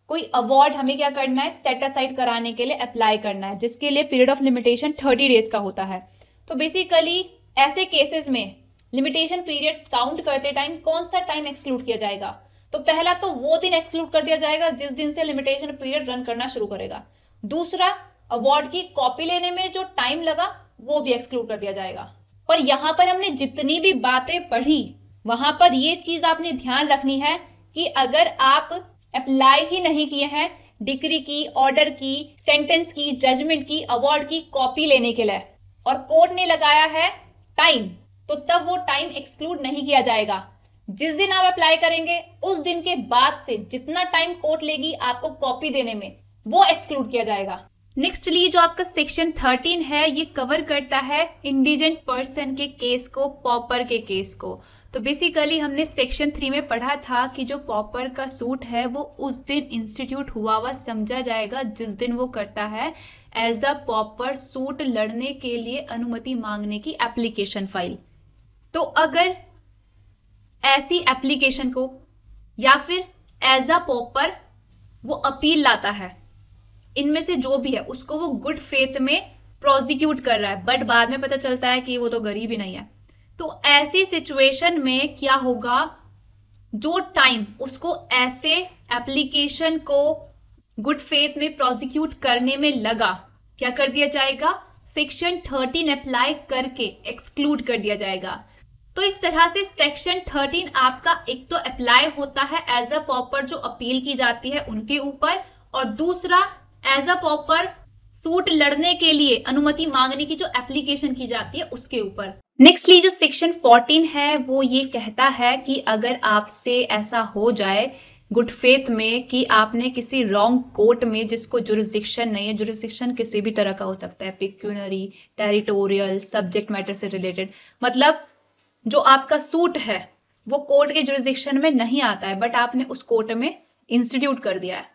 कोई अवार्ड हमें क्या करना है सेट असाइड कराने के लिए अप्लाई करना है जिसके लिए period of limitation thirty days का होता है तो बेसिकली ऐसे केसेस में लिमिटेशन पीरियड काउंट करते टाइम कौन सा टाइम एक्सक्लूड किया जाएगा तो पहला तो वो दिन एक्सक्लूड कर दिया जाएगा जिस दिन से लिमिटेशन पीरियड रन करना शुरू करेगा दूसरा अवार्ड की कॉपी लेने में जो टाइम लगा वो भी एक्सक्लूड कर दिया जाएगा पर यहाँ पर हमने जितनी भी बातें पढ़ी वहाँ पर ये चीज़ आपने ध्यान रखनी है कि अगर आप अप्लाई ही नहीं किए हैं डिग्री की ऑर्डर की सेंटेंस की जजमेंट की अवार्ड की कॉपी लेने के लिए और कोर्ट ने लगाया है टाइम तो तब वो टाइम एक्सक्लूड नहीं किया जाएगा जिस दिन आप अप्लाई करेंगे उस दिन के बाद से जितना टाइम कोर्ट लेगी आपको कॉपी देने में वो एक्सक्लूड किया जाएगा नेक्स्ट ली जो आपका सेक्शन थर्टीन है ये कवर करता है इंडिजेंट पर्सन के केस को पॉपर के केस को तो बेसिकली हमने सेक्शन थ्री में पढ़ा था कि जो पॉपर का सूट है वो उस दिन इंस्टीट्यूट हुआ हुआ समझा जाएगा जिस दिन वो करता है एज अ पॉपर सूट लड़ने के लिए अनुमति मांगने की एप्लीकेशन फाइल तो अगर ऐसी एप्लीकेशन को या फिर एज अ पॉपर वो अपील लाता है इनमें से जो भी है उसको वो गुड फेथ में प्रोसिक्यूट कर रहा है बट बाद में पता चलता है कि वो तो गरीब ही नहीं है तो ऐसी सिचुएशन में क्या होगा जो टाइम उसको ऐसे एप्लीकेशन को गुड फेथ में प्रोसिक्यूट करने में लगा क्या कर दिया जाएगा सेक्शन थर्टीन अप्लाई करके एक्सक्लूड कर दिया जाएगा तो इस तरह से सेक्शन थर्टीन आपका एक तो अप्लाई होता है एज अ पॉपर जो अपील की जाती है उनके ऊपर और दूसरा एज अ पॉपर सूट लड़ने के लिए अनुमति मांगने की जो एप्लीकेशन की जाती है उसके ऊपर नेक्स्टली जो सेक्शन 14 है वो ये कहता है कि अगर आपसे ऐसा हो जाए गुड फेथ में कि आपने किसी रॉन्ग कोर्ट में जिसको जुरिस्डिक्शन नहीं है जुरिस्डिक्शन किसी भी तरह का हो सकता है पिक्यूनरी टेरिटोरियल सब्जेक्ट मैटर से रिलेटेड मतलब जो आपका सूट है वो कोर्ट के जुरिस्डिक्शन में नहीं आता है बट आपने उस कोर्ट में इंस्टीट्यूट कर दिया है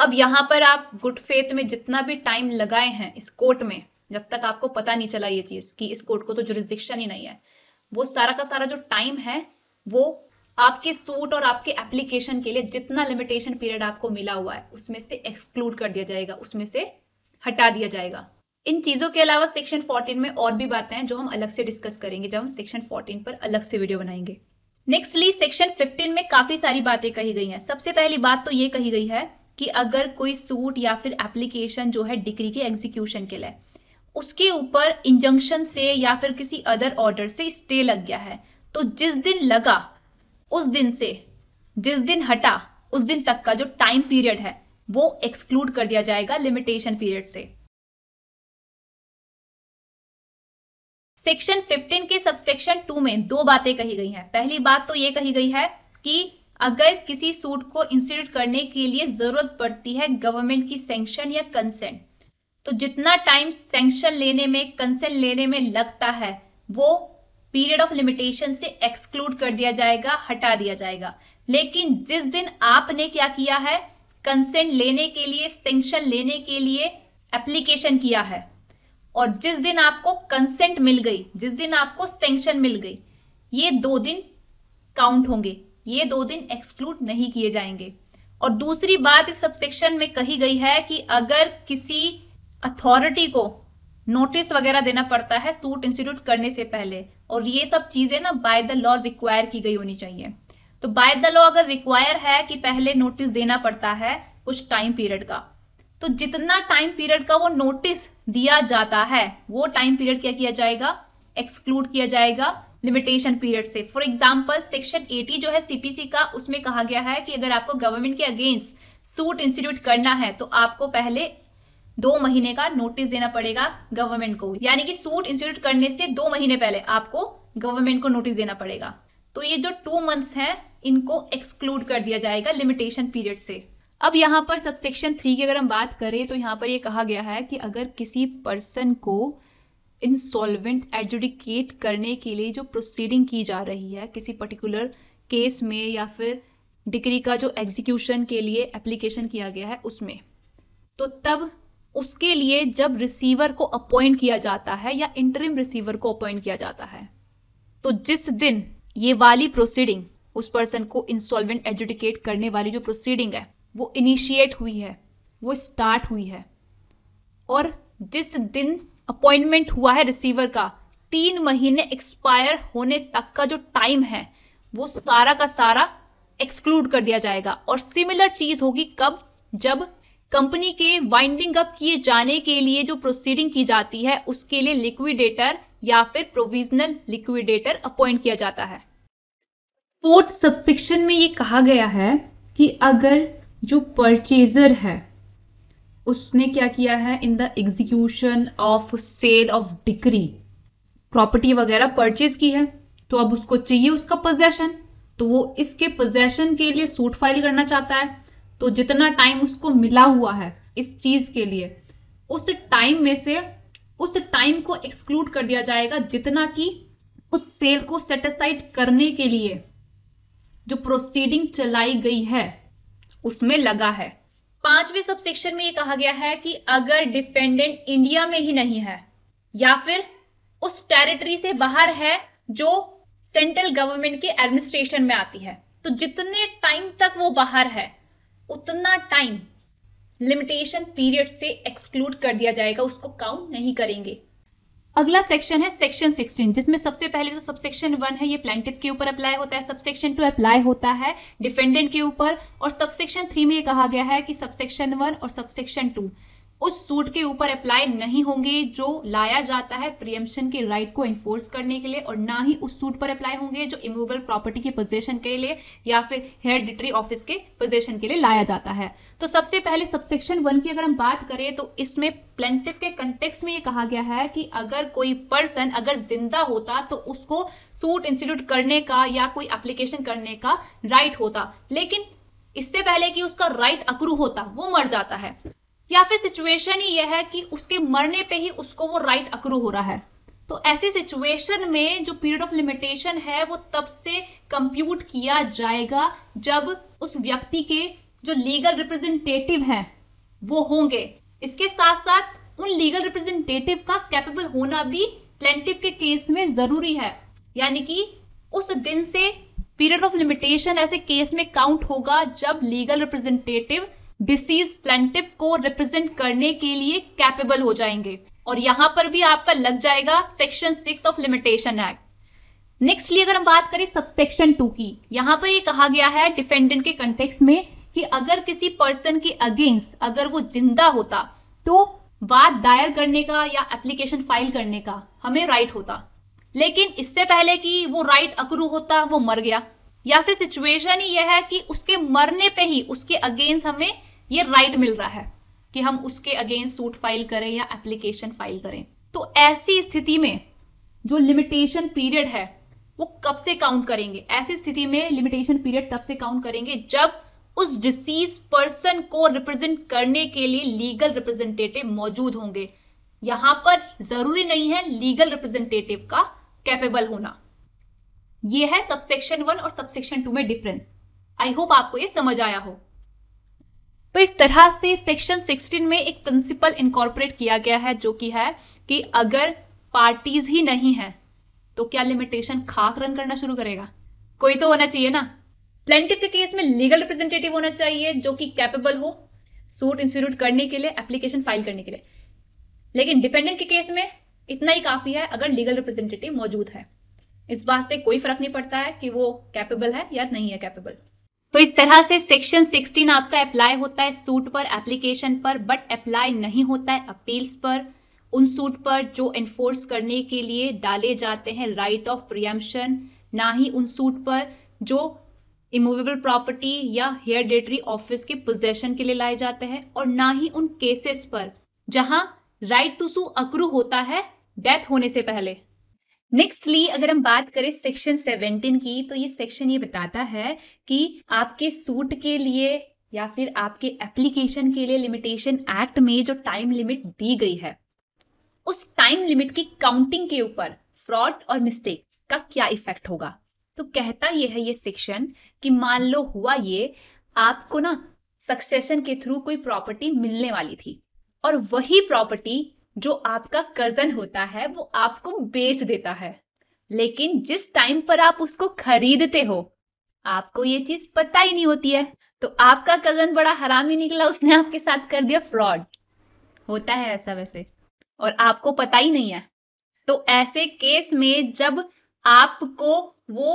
अब यहाँ पर आप गुड फेथ में जितना भी टाइम लगाए हैं इस कोर्ट में जब तक आपको पता नहीं चला ये चीज़ कि इस कोर्ट को तो जुरिस्डिक्शन ही नहीं है वो सारा का सारा जो टाइम है वो आपके सूट और आपके एप्लीकेशन के लिए जितना लिमिटेशन पीरियड आपको मिला हुआ है उसमें से एक्सक्लूड कर दिया जाएगा उसमें से हटा दिया जाएगा इन चीज़ों के अलावा सेक्शन 14 में और भी बातें हैं जो हम अलग से डिस्कस करेंगे जब हम सेक्शन 14 पर अलग से वीडियो बनाएंगे नेक्स्टली सेक्शन 15 में काफ़ी सारी बातें कही गई हैं सबसे पहली बात तो ये कही गई है कि अगर कोई सूट या फिर एप्लीकेशन जो है डिग्री के एग्जीक्यूशन के लिए उसके ऊपर इंजंक्शन से या फिर किसी अदर ऑर्डर से स्टे लग गया है तो जिस दिन लगा उस दिन से जिस दिन हटा उस दिन तक का जो टाइम पीरियड है वो एक्सक्लूड कर दिया जाएगा लिमिटेशन पीरियड से सेक्शन 15 के सबसेक्शन 2 में दो बातें कही गई हैं पहली बात तो ये कही गई है कि अगर किसी सूट को इंस्टीट्यूट करने के लिए ज़रूरत पड़ती है गवर्नमेंट की सेंक्शन या कंसेंट तो जितना टाइम सेंक्शन लेने में कंसेंट लेने में लगता है वो पीरियड ऑफ लिमिटेशन से एक्सक्लूड कर दिया जाएगा हटा दिया जाएगा लेकिन जिस दिन आपने क्या किया है कंसेंट लेने के लिए सेंक्शन लेने के लिए एप्लीकेशन किया है और जिस दिन आपको कंसेंट मिल गई जिस दिन आपको सेंक्शन मिल गई ये दो दिन काउंट होंगे ये दो दिन एक्सक्लूड नहीं किए जाएंगे और दूसरी बात इस सबसेक्शन में कही गई है कि अगर किसी अथॉरिटी को नोटिस वगैरह देना पड़ता है सूट इंस्टीट्यूट करने से पहले और ये सब चीज़ें ना बाय द लॉ रिक्वायर की गई होनी चाहिए तो बाय द लॉ अगर रिक्वायर है कि पहले नोटिस देना पड़ता है कुछ टाइम पीरियड का तो जितना टाइम पीरियड का वो नोटिस दिया जाता है वो टाइम पीरियड क्या किया जाएगा एक्सक्लूड किया जाएगा लिमिटेशन पीरियड से फॉर एग्जाम्पल सेक्शन 80 जो है सीपीसी का उसमें कहा गया है कि अगर आपको गवर्नमेंट के अगेंस्ट सूट इंस्टीट्यूट करना है तो आपको पहले दो महीने का नोटिस देना पड़ेगा गवर्नमेंट को यानी कि सूट इंस्टीट्यूट करने से दो महीने पहले आपको गवर्नमेंट को नोटिस देना पड़ेगा तो ये जो टू मंथ्स हैं इनको एक्सक्लूड कर दिया जाएगा लिमिटेशन पीरियड से अब यहाँ पर सबसेक्शन थ्री की अगर हम बात करें तो यहाँ पर ये यह कहा गया है कि अगर किसी पर्सन को इंसॉल्वेंट एडजुडिकेट करने के लिए जो प्रोसीडिंग की जा रही है किसी पर्टिकुलर केस में या फिर डिग्री का जो एग्जीक्यूशन के लिए एप्लीकेशन किया गया है उसमें तो तब उसके लिए जब रिसीवर को अपॉइंट किया जाता है या इंटरिम रिसीवर को अपॉइंट किया जाता है तो जिस दिन ये वाली प्रोसीडिंग उस पर्सन को इंसॉल्वेंट एजुडिकेट करने वाली जो प्रोसीडिंग है वो इनिशिएट हुई है वो स्टार्ट हुई है और जिस दिन अपॉइंटमेंट हुआ है रिसीवर का तीन महीने एक्सपायर होने तक का जो टाइम है वो सारा का सारा एक्सक्लूड कर दिया जाएगा और सिमिलर चीज़ होगी कब जब कंपनी के वाइंडिंग अप किए जाने के लिए जो प्रोसीडिंग की जाती है उसके लिए लिक्विडेटर या फिर प्रोविजनल लिक्विडेटर अपॉइंट किया जाता है फोर्थ सबसेक्शन में ये कहा गया है कि अगर जो परचेजर है उसने क्या किया है in the execution of sale of decree property वगैरह परचेज की है तो अब उसको चाहिए उसका पोजेशन तो वो इसके पोजेशन के लिए सूट फाइल करना चाहता है तो जितना टाइम उसको मिला हुआ है इस चीज़ के लिए उस टाइम में से उस टाइम को एक्सक्लूड कर दिया जाएगा जितना कि उस सेल को सेटिसाइड करने के लिए जो प्रोसीडिंग चलाई गई है उसमें लगा है पांचवें सब सेक्शन में यह कहा गया है कि अगर डिफेंडेंट इंडिया में ही नहीं है या फिर उस टेरिटरी से बाहर है जो सेंट्रल गवर्नमेंट के एडमिनिस्ट्रेशन में आती है तो जितने टाइम तक वो बाहर है उतना टाइम लिमिटेशन पीरियड से एक्सक्लूड कर दिया जाएगा उसको काउंट नहीं करेंगे अगला सेक्शन है सेक्शन 16 जिसमें सबसे पहले जो सबसेक्शन वन है ये प्लेंटिव के ऊपर अप्लाई होता है सबसेक्शन टू अप्लाई होता है डिफेंडेंट के ऊपर और सबसेक्शन थ्री में ये कहा गया है कि सबसेक्शन वन और सबसेक्शन टू उस सूट के ऊपर अप्लाई नहीं होंगे जो लाया जाता है प्रियमशन के राइट को इन्फोर्स करने के लिए और ना ही उस सूट पर अप्लाई होंगे जो इमूवेबल प्रॉपर्टी के पोजेशन के लिए या फिर हेरिडिटरी ऑफिस के पोजेशन के लिए लाया जाता है तो सबसे पहले सबसेक्शन वन की अगर हम बात करें तो इसमें प्लेंटिव के कंटेक्स में ये कहा गया है कि अगर कोई पर्सन अगर जिंदा होता तो उसको सूट इंस्टीट्यूट करने का या कोई एप्लीकेशन करने का राइट होता लेकिन इससे पहले कि उसका राइट अक्रू होता वो मर जाता है या फिर सिचुएशन ही यह है कि उसके मरने पे ही उसको वो राइट अक्रू हो रहा है तो ऐसी सिचुएशन में जो पीरियड ऑफ लिमिटेशन है वो तब से कंप्यूट किया जाएगा जब उस व्यक्ति के जो लीगल रिप्रेजेंटेटिव हैं वो होंगे इसके साथ साथ उन लीगल रिप्रेजेंटेटिव का कैपेबल होना भी प्लेंटिव के केस में ज़रूरी है यानी कि उस दिन से पीरियड ऑफ लिमिटेशन ऐसे केस में काउंट होगा जब लीगल रिप्रेजेंटेटिव डिसीज प्लेंटिव को रिप्रेजेंट करने के लिए कैपेबल हो जाएंगे और यहां पर भी आपका लग जाएगा section six of limitation act nextly अगर हम बात करें सबसेक्शन टू की यहां पर ये कहा गया है डिफेंडेंट के कंटेक्स में कि अगर किसी पर्सन के अगेंस्ट अगर वो जिंदा होता तो वाद दायर करने का या एप्लीकेशन फाइल करने का हमें राइट होता लेकिन इससे पहले कि वो राइट अक्रू होता वो मर गया या फिर सिचुएशन ही यह है कि उसके मरने पे ही उसके अगेंस्ट हमें ये राइट मिल रहा है कि हम उसके अगेंस्ट सूट फाइल करें या एप्लीकेशन फाइल करें तो ऐसी स्थिति में जो लिमिटेशन पीरियड है वो कब से काउंट करेंगे ऐसी स्थिति में लिमिटेशन पीरियड तब से काउंट करेंगे जब उस डिसीज पर्सन को रिप्रेजेंट करने के लिए लीगल रिप्रेजेंटेटिव मौजूद होंगे यहां पर जरूरी नहीं है लीगल रिप्रेजेंटेटिव का कैपेबल होना यह है सबसेक्शन वन और सबसेक्शन टू में डिफरेंस आई होप आपको यह समझ आया हो तो इस तरह से सेक्शन 16 में एक प्रिंसिपल इनकॉर्पोरेट किया गया है जो कि है कि अगर पार्टीज ही नहीं है तो क्या लिमिटेशन खाक रन करना शुरू करेगा कोई तो होना चाहिए ना प्लेंटिव के केस में लीगल रिप्रेजेंटेटिव होना चाहिए जो कि कैपेबल हो सूट इंस्टीट्यूट करने के लिए एप्लीकेशन फाइल करने के लिए लेकिन डिफेंडेंट के केस में इतना ही काफ़ी है अगर लीगल रिप्रेजेंटेटिव मौजूद है इस बात से कोई फर्क नहीं पड़ता है कि वो कैपेबल है या नहीं है कैपेबल तो इस तरह से सेक्शन 16 आपका अप्लाई होता है सूट पर एप्लीकेशन पर बट अप्लाई नहीं होता है अपील्स पर उन सूट पर जो एनफोर्स करने के लिए डाले जाते हैं राइट ऑफ प्रियम्पशन ना ही उन सूट पर जो इमूवेबल प्रॉपर्टी या हेयर डेटरी ऑफिस के पोजेशन के लिए लाए जाते हैं और ना ही उन केसेस पर जहां राइट टू सू अक्रू होता है डेथ होने से पहले नेक्स्टली अगर हम बात करें सेक्शन 17 की तो ये सेक्शन ये बताता है कि आपके सूट के लिए या फिर आपके एप्लीकेशन के लिए लिमिटेशन एक्ट में जो टाइम लिमिट दी गई है उस टाइम लिमिट की काउंटिंग के ऊपर फ्रॉड और मिस्टेक का क्या इफेक्ट होगा तो कहता यह है ये सेक्शन कि मान लो हुआ ये आपको ना सक्सेशन के थ्रू कोई प्रॉपर्टी मिलने वाली थी और वही प्रॉपर्टी जो आपका कजन होता है वो आपको बेच देता है लेकिन जिस टाइम पर आप उसको खरीदते हो आपको ये चीज पता ही नहीं होती है तो आपका कजन बड़ा हरामी निकला उसने आपके साथ कर दिया फ्रॉड होता है ऐसा वैसे और आपको पता ही नहीं है तो ऐसे केस में जब आपको वो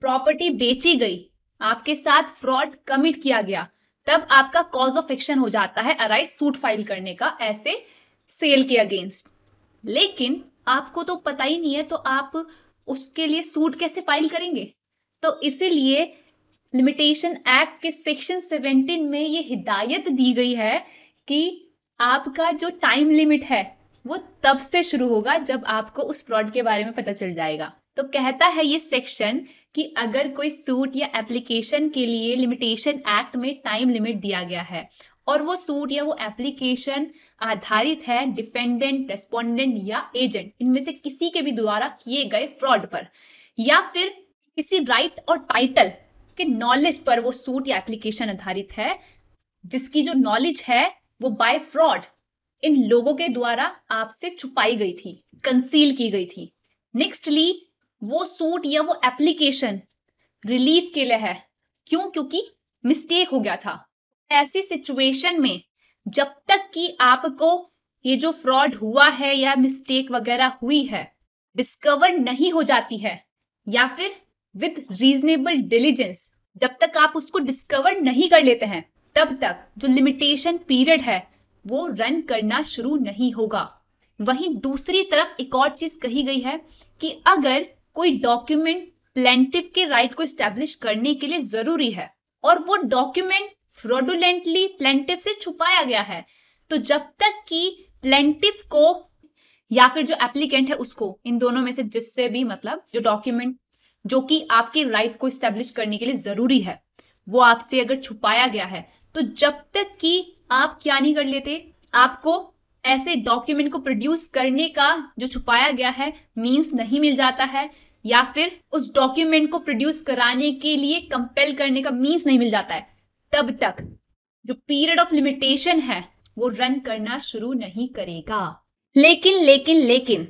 प्रॉपर्टी बेची गई आपके साथ फ्रॉड कमिट किया गया तब आपका कॉज ऑफ एक्शन हो जाता है अराइज सूट फाइल करने का ऐसे सेल के अगेंस्ट लेकिन आपको तो पता ही नहीं है तो आप उसके लिए सूट कैसे फाइल करेंगे तो इसीलिए लिमिटेशन एक्ट के सेक्शन 17 में ये हिदायत दी गई है कि आपका जो टाइम लिमिट है वो तब से शुरू होगा जब आपको उस फ्रॉड के बारे में पता चल जाएगा तो कहता है ये सेक्शन कि अगर कोई सूट या एप्लीकेशन के लिए लिमिटेशन एक्ट में टाइम लिमिट दिया गया है और वो सूट या वो एप्लीकेशन आधारित है डिफेंडेंट रेस्पोंडेंट या एजेंट इनमें से किसी के भी द्वारा किए गए फ्रॉड पर या फिर किसी राइट और टाइटल के नॉलेज पर वो सूट या एप्लीकेशन आधारित है जिसकी जो नॉलेज है वो बाय फ्रॉड इन लोगों के द्वारा आपसे छुपाई गई थी कंसील की गई थी नेक्स्टली वो सूट या वो एप्लीकेशन रिलीफ के लिए है क्यों क्योंकि मिस्टेक हो गया था ऐसी सिचुएशन में जब तक कि आपको ये जो फ्रॉड हुआ है या मिस्टेक वगैरह हुई है डिस्कवर नहीं हो जाती है या फिर विद रीजनेबल डिलीजेंस जब तक आप उसको डिस्कवर नहीं कर लेते हैं तब तक जो लिमिटेशन पीरियड है वो रन करना शुरू नहीं होगा वहीं दूसरी तरफ एक और चीज कही गई है कि अगर कोई डॉक्यूमेंट प्लेंटिव के राइट को स्टेब्लिश करने के लिए जरूरी है और वो डॉक्यूमेंट फ्रॉडुलेंटली प्लेंटिव से छुपाया गया है तो जब तक कि प्लेंटिव को या फिर जो एप्लीकेंट है उसको इन दोनों में से जिससे भी मतलब जो डॉक्यूमेंट जो कि आपके राइट को स्टेब्लिश करने के लिए जरूरी है वो आपसे अगर छुपाया गया है तो जब तक कि आप क्या नहीं कर लेते आपको ऐसे डॉक्यूमेंट को प्रोड्यूस करने का जो छुपाया गया है मीन्स नहीं मिल जाता है या फिर उस डॉक्यूमेंट को प्रोड्यूस कराने के लिए कंपेल करने का मीन्स नहीं मिल जाता है तब तक जो पीरियड ऑफ लिमिटेशन है वो रन करना शुरू नहीं करेगा लेकिन लेकिन लेकिन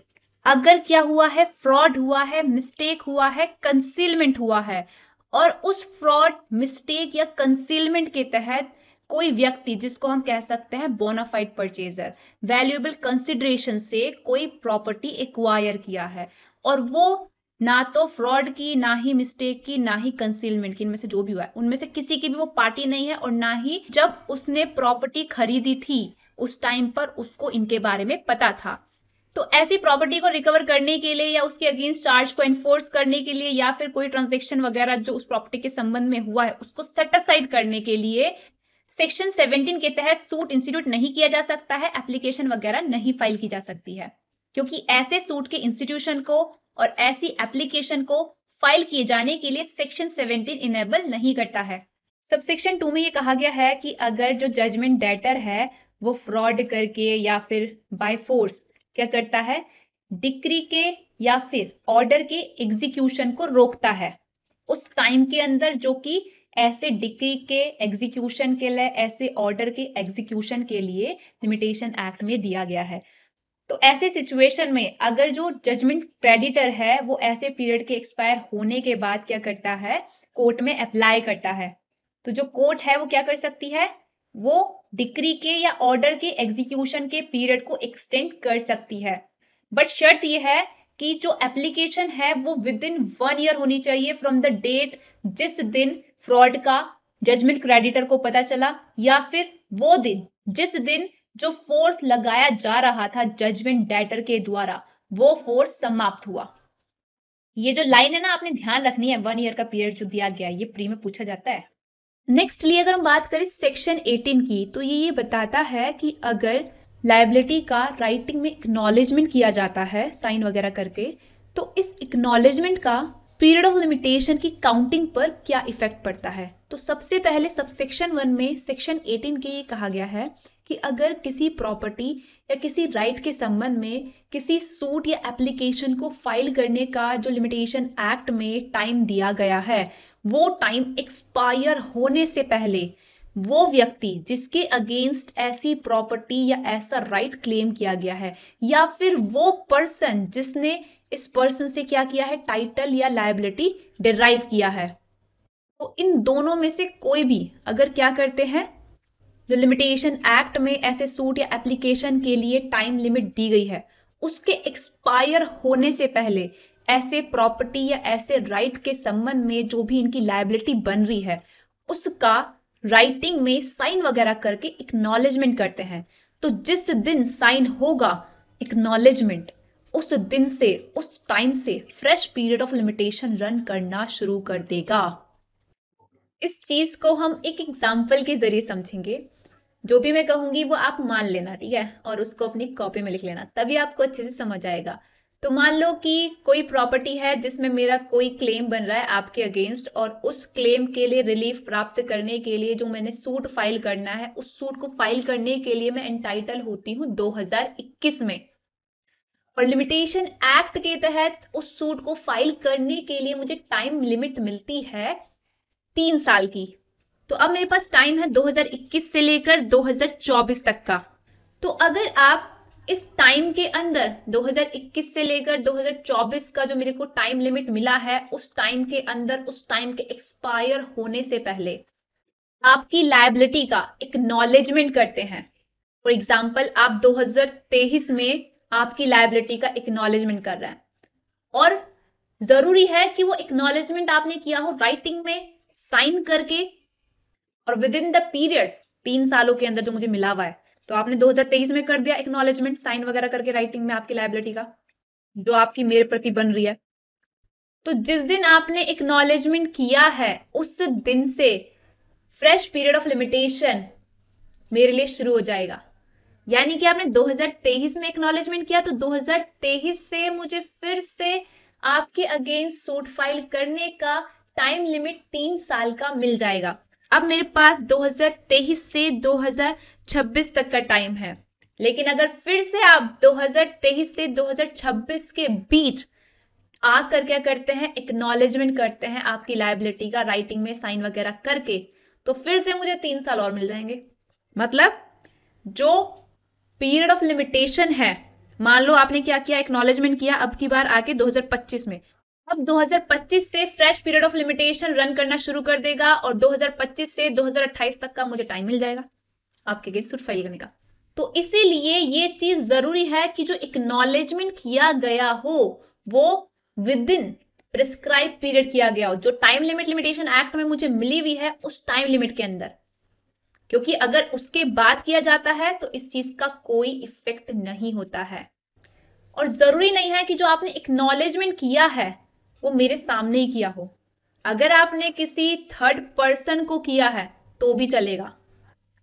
अगर क्या हुआ है फ्रॉड हुआ है मिस्टेक हुआ है कंसीलमेंट हुआ है और उस फ्रॉड मिस्टेक या कंसीलमेंट के तहत कोई व्यक्ति जिसको हम कह सकते हैं बोनाफाइड परचेजर वैल्यूएबल कंसिडरेशन से कोई प्रॉपर्टी एक्वायर किया है और वो ना तो फ्रॉड की ना ही मिस्टेक की ना ही कंसीलमेंट की इनमें से जो भी हुआ है उनमें से किसी की भी वो पार्टी नहीं है और ना ही जब उसने प्रॉपर्टी खरीदी थी उस टाइम पर उसको इनके बारे में पता था तो ऐसी प्रॉपर्टी को रिकवर करने के लिए या उसके अगेंस्ट चार्ज को एनफोर्स करने के लिए या फिर कोई ट्रांजेक्शन वगैरह जो उस प्रॉपर्टी के संबंध में हुआ है उसको सेटिसाइड करने के लिए सेक्शन 17 के तहत सूट इंस्टीट्यूट नहीं किया जा सकता है एप्लीकेशन वगैरह नहीं फाइल की जा सकती है क्योंकि ऐसे सूट के इंस्टीट्यूशन को और ऐसी एप्लीकेशन को फाइल किए जाने के लिए सेक्शन 17 इनेबल नहीं करता है सब सेक्शन टू में ये कहा गया है कि अगर जो जजमेंट डेटर है वो फ्रॉड करके या फिर बाय फोर्स क्या करता है डिक्री के या फिर ऑर्डर के एग्जीक्यूशन को रोकता है उस टाइम के अंदर जो कि ऐसे डिक्री के एग्जीक्यूशन के लिए ऐसे ऑर्डर के एग्जीक्यूशन के लिए लिमिटेशन एक्ट में दिया गया है तो ऐसे सिचुएशन में अगर जो जजमेंट क्रेडिटर है वो ऐसे पीरियड के एक्सपायर होने के बाद क्या करता है कोर्ट में अप्लाई करता है तो जो कोर्ट है वो क्या कर सकती है वो डिक्री के या ऑर्डर के एग्जीक्यूशन के पीरियड को एक्सटेंड कर सकती है बट शर्त यह है कि जो एप्लीकेशन है वो विद इन वन ईयर होनी चाहिए फ्रॉम द डेट जिस दिन फ्रॉड का जजमेंट क्रेडिटर को पता चला या फिर वो दिन जिस दिन जो फोर्स लगाया जा रहा था जजमेंट डेटर के द्वारा वो फोर्स समाप्त हुआ ये जो लाइन है ना आपने ध्यान रखनी है वन ईयर का पीरियड जो दिया गया है ये प्री में पूछा जाता है नेक्स्ट लिए अगर हम बात करें सेक्शन 18 की तो ये ये बताता है कि अगर लाइबिलिटी का राइटिंग में इक्नॉलेजमेंट किया जाता है साइन वगैरह करके तो इस इक्नॉलेजमेंट का पीरियड ऑफ लिमिटेशन की काउंटिंग पर क्या इफेक्ट पड़ता है तो सबसे पहले सब सेक्शन वन में सेक्शन एटीन के ये कहा गया है कि अगर किसी प्रॉपर्टी या किसी राइट के संबंध में किसी सूट या एप्लीकेशन को फाइल करने का जो लिमिटेशन एक्ट में टाइम दिया गया है वो टाइम एक्सपायर होने से पहले वो व्यक्ति जिसके अगेंस्ट ऐसी प्रॉपर्टी या ऐसा राइट right क्लेम किया गया है या फिर वो पर्सन जिसने इस पर्सन से क्या किया है टाइटल या लाइबिलिटी डिराइव किया है तो इन दोनों में से कोई भी अगर क्या करते हैं जो लिमिटेशन एक्ट में ऐसे सूट या एप्लीकेशन के लिए टाइम लिमिट दी गई है उसके एक्सपायर होने से पहले ऐसे प्रॉपर्टी या ऐसे राइट के संबंध में जो भी इनकी लाइबिलिटी बन रही है उसका राइटिंग में साइन वगैरह करके इक्नॉलेजमेंट करते हैं तो जिस दिन साइन होगा इक्नॉलेजमेंट उस दिन से उस टाइम से fresh period of limitation run करना शुरू कर देगा इस चीज को हम एक एग्जाम्पल के जरिए समझेंगे जो भी मैं कहूँगी वो आप मान लेना ठीक है और उसको अपनी कॉपी में लिख लेना तभी आपको अच्छे से समझ आएगा तो मान लो कि कोई प्रॉपर्टी है जिसमें मेरा कोई क्लेम बन रहा है आपके अगेंस्ट और उस क्लेम के लिए रिलीफ प्राप्त करने के लिए जो मैंने सूट फाइल करना है उस सूट को फाइल करने के लिए मैं एंटाइटल होती हूँ 2021 में और लिमिटेशन एक्ट के तहत उस सूट को फाइल करने के लिए मुझे टाइम लिमिट मिलती है तीन साल की तो अब मेरे पास टाइम है 2021 से लेकर 2024 तक का तो अगर आप इस टाइम के अंदर 2021 से लेकर 2024 का जो मेरे को टाइम लिमिट मिला है उस टाइम के अंदर उस टाइम के एक्सपायर होने से पहले आपकी लाइबिलिटी का इक्नॉलेजमेंट करते हैं फॉर एग्जाम्पल आप 2023 में आपकी लाइबिलिटी का इक्नॉलेजमेंट कर रहे हैं और ज़रूरी है कि वो इक्नॉलेजमेंट आपने किया हो राइटिंग में साइन करके और विद इन द पीरियड तीन सालों के अंदर जो मुझे मिला हुआ है तो आपने 2023 में कर दिया एक्नोलेजमेंट साइन वगैरह करके राइटिंग में आपकी लाइबिलिटी का जो आपकी मेरे प्रति बन रही है तो जिस दिन आपने एक्नोलेजमेंट किया है उस दिन से फ्रेश पीरियड ऑफ लिमिटेशन मेरे लिए शुरू हो जाएगा यानी कि आपने 2023 में एक्नोलेजमेंट किया तो 2023 से मुझे फिर से आपके अगेंस्ट सूट फाइल करने का टाइम लिमिट तीन साल का मिल जाएगा अब मेरे पास 2023 से 2026 तक का टाइम है लेकिन अगर फिर से आप 2023 से 2026 के बीच आकर क्या करते हैं एक्नॉलेजमेंट करते हैं आपकी लाइबिलिटी का राइटिंग में साइन वगैरह करके तो फिर से मुझे तीन साल और मिल जाएंगे मतलब जो पीरियड ऑफ लिमिटेशन है मान लो आपने क्या किया एक्नॉलेजमेंट किया अब की बार आके 2025 में अब 2025 से fresh period of limitation run करना शुरू कर देगा और 2025 से 2028 तक का मुझे टाइम मिल जाएगा आपके गेंद सूट फाइल करने का तो इसीलिए ये चीज जरूरी है कि जो इक्नोलेजमेंट किया गया हो वो विद इन प्रिस्क्राइब पीरियड किया गया हो जो टाइम लिमिट लिमिटेशन एक्ट में मुझे मिली हुई है उस टाइम लिमिट के अंदर क्योंकि अगर उसके बाद किया जाता है तो इस चीज का कोई इफेक्ट नहीं होता है और जरूरी नहीं है कि जो आपने इक्नॉलेजमेंट किया है वो मेरे सामने ही किया हो अगर आपने किसी थर्ड पर्सन को किया है तो भी चलेगा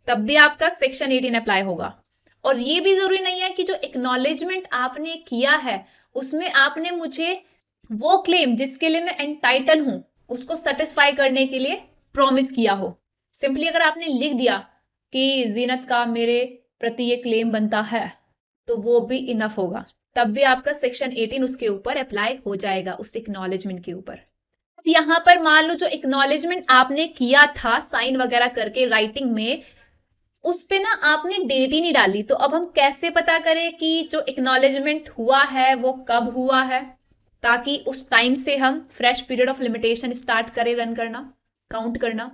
तब भी आपका सेक्शन एटीन अप्लाई होगा और ये भी जरूरी नहीं है कि जो एक्नोलेजमेंट आपने किया है उसमें आपने मुझे वो क्लेम जिसके लिए मैं एंटाइटल हूं उसको सेटिस्फाई करने के लिए प्रॉमिस किया हो सिंपली अगर आपने लिख दिया कि जीनत का मेरे प्रति ये क्लेम बनता है तो वो भी इनफ होगा तब भी आपका सेक्शन 18 उसके ऊपर अप्लाई हो जाएगा उस एक्नॉलेजमेंट के ऊपर यहां पर मान लो जो एक्नॉलेजमेंट आपने किया था साइन वगैरह करके राइटिंग में उस पे ना आपने डेट ही नहीं डाली तो अब हम कैसे पता करें कि जो एक्नॉलेजमेंट हुआ है वो कब हुआ है ताकि उस टाइम से हम fresh period of limitation start करें रन करना काउंट करना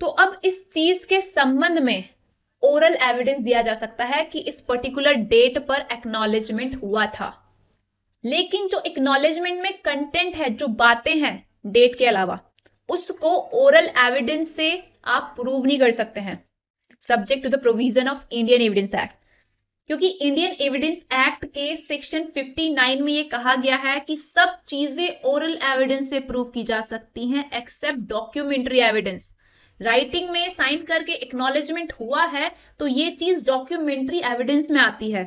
तो अब इस चीज के संबंध में ओरल एविडेंस दिया जा सकता है कि इस पर्टिकुलर डेट पर एक्नॉलेजमेंट हुआ था लेकिन जो एक्नॉलेजमेंट में कंटेंट है जो बातें हैं डेट के अलावा उसको ओरल एविडेंस से आप प्रूव नहीं कर सकते हैं subject to the provision of Indian evidence act क्योंकि इंडियन एविडेंस एक्ट के सेक्शन 59 में ये कहा गया है कि सब चीजें ओरल एविडेंस से प्रूव की जा सकती हैं एक्सेप्ट डॉक्यूमेंट्री एविडेंस राइटिंग में साइन करके एक्नोलेजमेंट हुआ है तो ये चीज डॉक्यूमेंट्री एविडेंस में आती है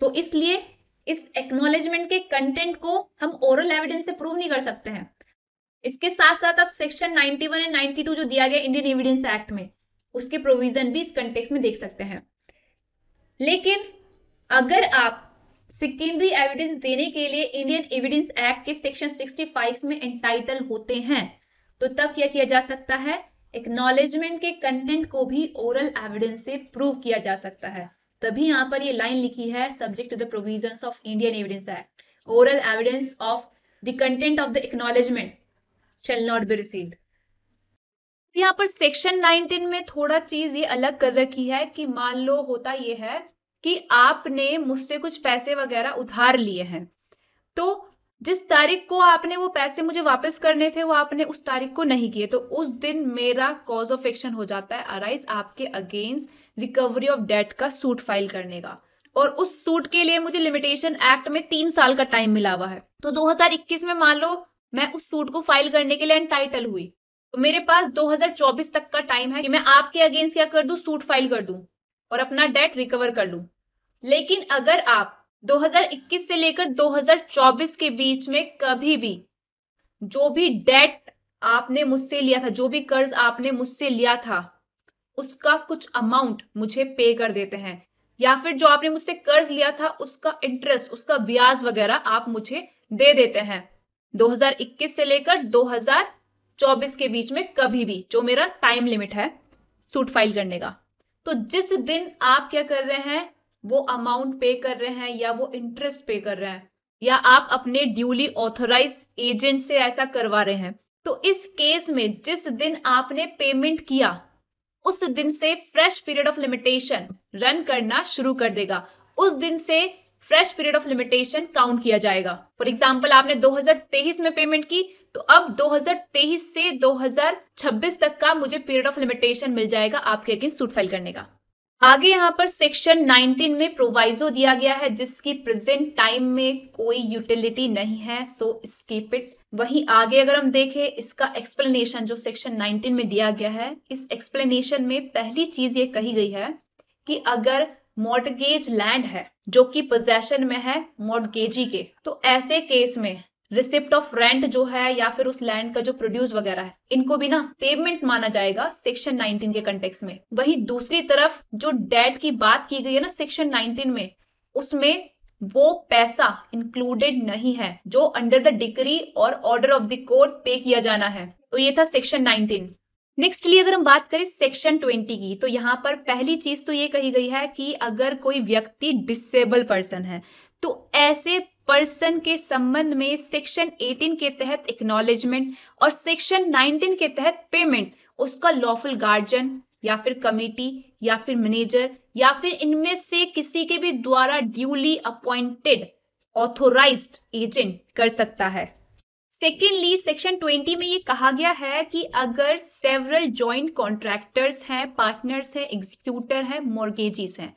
तो इसलिए इस एक्नोलेजमेंट के कंटेंट को हम ओरल एविडेंस से प्रूव नहीं कर सकते हैं इसके साथ साथ अब सेक्शन 91 एंड 92 जो दिया गया इंडियन एविडेंस एक्ट में उसके प्रोविजन भी इस कंटेक्स में देख सकते हैं लेकिन अगर आप सेकेंडरी एविडेंस देने के लिए इंडियन एविडेंस एक्ट के सेक्शन 65 में एंटाइटल होते हैं तो तब क्या किया जा सकता है एक्नॉलेजमेंट के कंटेंट को भी ओरल एविडेंस से प्रूव किया जा सकता है तभी यहाँ पर ये लाइन लिखी है subject to the provision of Indian evidence act oral evidence of the content of the acknowledgement shall not be received यहाँ पर सेक्शन 19 में थोड़ा चीज ये अलग कर रखी है कि मान लो होता ये है कि आपने मुझसे कुछ पैसे वगैरह उधार लिए हैं तो जिस तारीख को आपने वो पैसे मुझे वापस करने थे वो आपने उस तारीख को नहीं किए तो उस दिन मेरा कॉज ऑफ एक्शन हो जाता है अराइज आपके अगेंस्ट रिकवरी ऑफ डेट का सूट फाइल करने का और उस सूट के लिए मुझे लिमिटेशन एक्ट में तीन साल का टाइम मिला हुआ है तो 2021 में मान लो मैं उस सूट को फाइल करने के लिए एंटाइटल हुई तो मेरे पास 2024 तक का टाइम है कि मैं आपके अगेंस्ट क्या कर दू सूट फाइल कर दू और अपना डेट रिकवर कर लू लेकिन अगर आप 2021 से लेकर 2024 के बीच में कभी भी जो भी डेट आपने मुझसे लिया था जो भी कर्ज आपने मुझसे लिया था उसका कुछ अमाउंट मुझे पे कर देते हैं या फिर जो आपने मुझसे कर्ज लिया था उसका इंटरेस्ट उसका ब्याज वगैरह आप मुझे दे देते हैं 2021 से लेकर 2024 के बीच में कभी भी जो मेरा टाइम लिमिट है सूट फाइल करने का तो जिस दिन आप क्या कर रहे हैं वो अमाउंट पे कर रहे हैं या वो इंटरेस्ट पे कर रहे हैं या आप अपने ड्यूली ऑथोराइज एजेंट से ऐसा करवा रहे हैं तो इस केस में जिस दिन आपने पेमेंट किया उस दिन से fresh period of limitation run करना शुरू कर देगा उस दिन से fresh period of limitation count किया जाएगा फॉर एग्जाम्पल आपने 2023 में पेमेंट की तो अब 2023 से 2026 तक का मुझे पीरियड ऑफ लिमिटेशन मिल जाएगा आपके अगेंस्ट सूट फाइल करने का आगे यहाँ पर सेक्शन 19 में प्रोवाइजो दिया गया है जिसकी प्रेजेंट टाइम में कोई यूटिलिटी नहीं है सो स्कीप इट वहीं आगे अगर हम देखें इसका एक्सप्लेनेशन जो सेक्शन 19 में दिया गया है इस एक्सप्लेनेशन में पहली चीज ये कही गई है कि अगर मोडगेज लैंड है जो कि पोजेशन में है मोडगेजी के तो ऐसे केस में रिसिप्ट ऑफ रेंट जो है या फिर उस लैंड का जो प्रोड्यूस वगैरह है इनको भी ना पेमेंट माना जाएगा सेक्शन 19 के कंटेक्स में वहीं दूसरी तरफ जो डेट की बात की गई है ना सेक्शन 19 में उसमें वो पैसा इंक्लूडेड नहीं है जो अंडर द डिग्री और order of the court pay किया जाना है तो ये था सेक्शन नाइनटीन नेक्स्टली अगर हम बात करें सेक्शन ट्वेंटी की तो यहाँ पर पहली चीज तो ये कही गई है कि अगर कोई व्यक्ति डिसेबल पर्सन है तो ऐसे पर्सन के संबंध में सेक्शन 18 के तहत एक्नॉलेजमेंट और सेक्शन 19 के तहत पेमेंट उसका लॉफुल गार्जियन या फिर कमेटी या फिर मैनेजर या फिर इनमें से किसी के भी द्वारा ड्यूली अपॉइंटेड ऑथोराइज एजेंट कर सकता है सेकेंडली सेक्शन 20 में ये कहा गया है कि अगर सेवरल जॉइंट कॉन्ट्रैक्टर्स हैं पार्टनर्स हैं एग्जीक्यूटर हैं मॉर्गेजेस हैं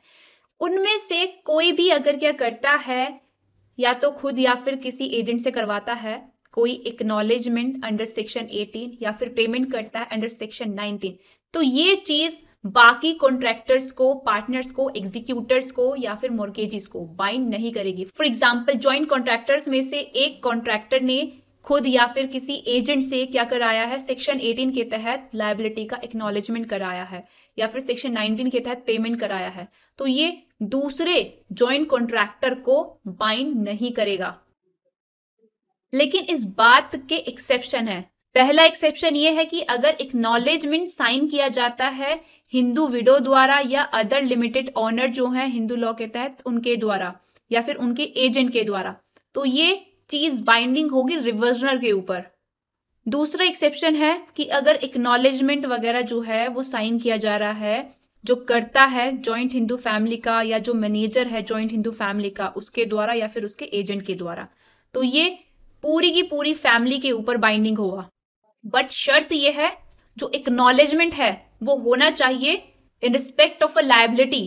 उनमें से कोई भी अगर क्या करता है या तो खुद या फिर किसी एजेंट से करवाता है कोई एक्नोलेजमेंट अंडर सेक्शन 18 या फिर पेमेंट करता है अंडर सेक्शन 19 तो ये चीज़ बाकी कॉन्ट्रैक्टर्स को पार्टनर्स को एग्जीक्यूटर्स को या फिर मोर्गेजिस को बाइंड नहीं करेगी फॉर एग्जाम्पल ज्वाइंट कॉन्ट्रैक्टर्स में से एक कॉन्ट्रैक्टर ने खुद या फिर किसी एजेंट से क्या कराया है सेक्शन 18 के तहत लाइबिलिटी का एक्नॉलेजमेंट कराया है या फिर सेक्शन 19 के तहत पेमेंट कराया है तो ये दूसरे ज्वाइंट कॉन्ट्रैक्टर को बाइंड नहीं करेगा लेकिन इस बात के एक्सेप्शन है पहला एक्सेप्शन ये है कि अगर एक्नॉलेजमेंट साइन किया जाता है हिंदू विडो द्वारा या अदर लिमिटेड ऑनर जो है हिंदू लॉ के तहत उनके द्वारा या फिर उनके एजेंट के द्वारा तो ये चीज बाइंडिंग होगी रिवर्जनर के ऊपर दूसरा एक्सेप्शन है कि अगर एक्नॉलेजमेंट वगैरह जो है वो साइन किया जा रहा है जो करता है जॉइंट हिंदू फैमिली का या जो मैनेजर है जॉइंट हिंदू फैमिली का उसके द्वारा या फिर उसके एजेंट के द्वारा तो ये पूरी की पूरी फैमिली के ऊपर बाइंडिंग हुआ बट शर्त यह है जो एक्नॉलेजमेंट है वो होना चाहिए in respect of a liability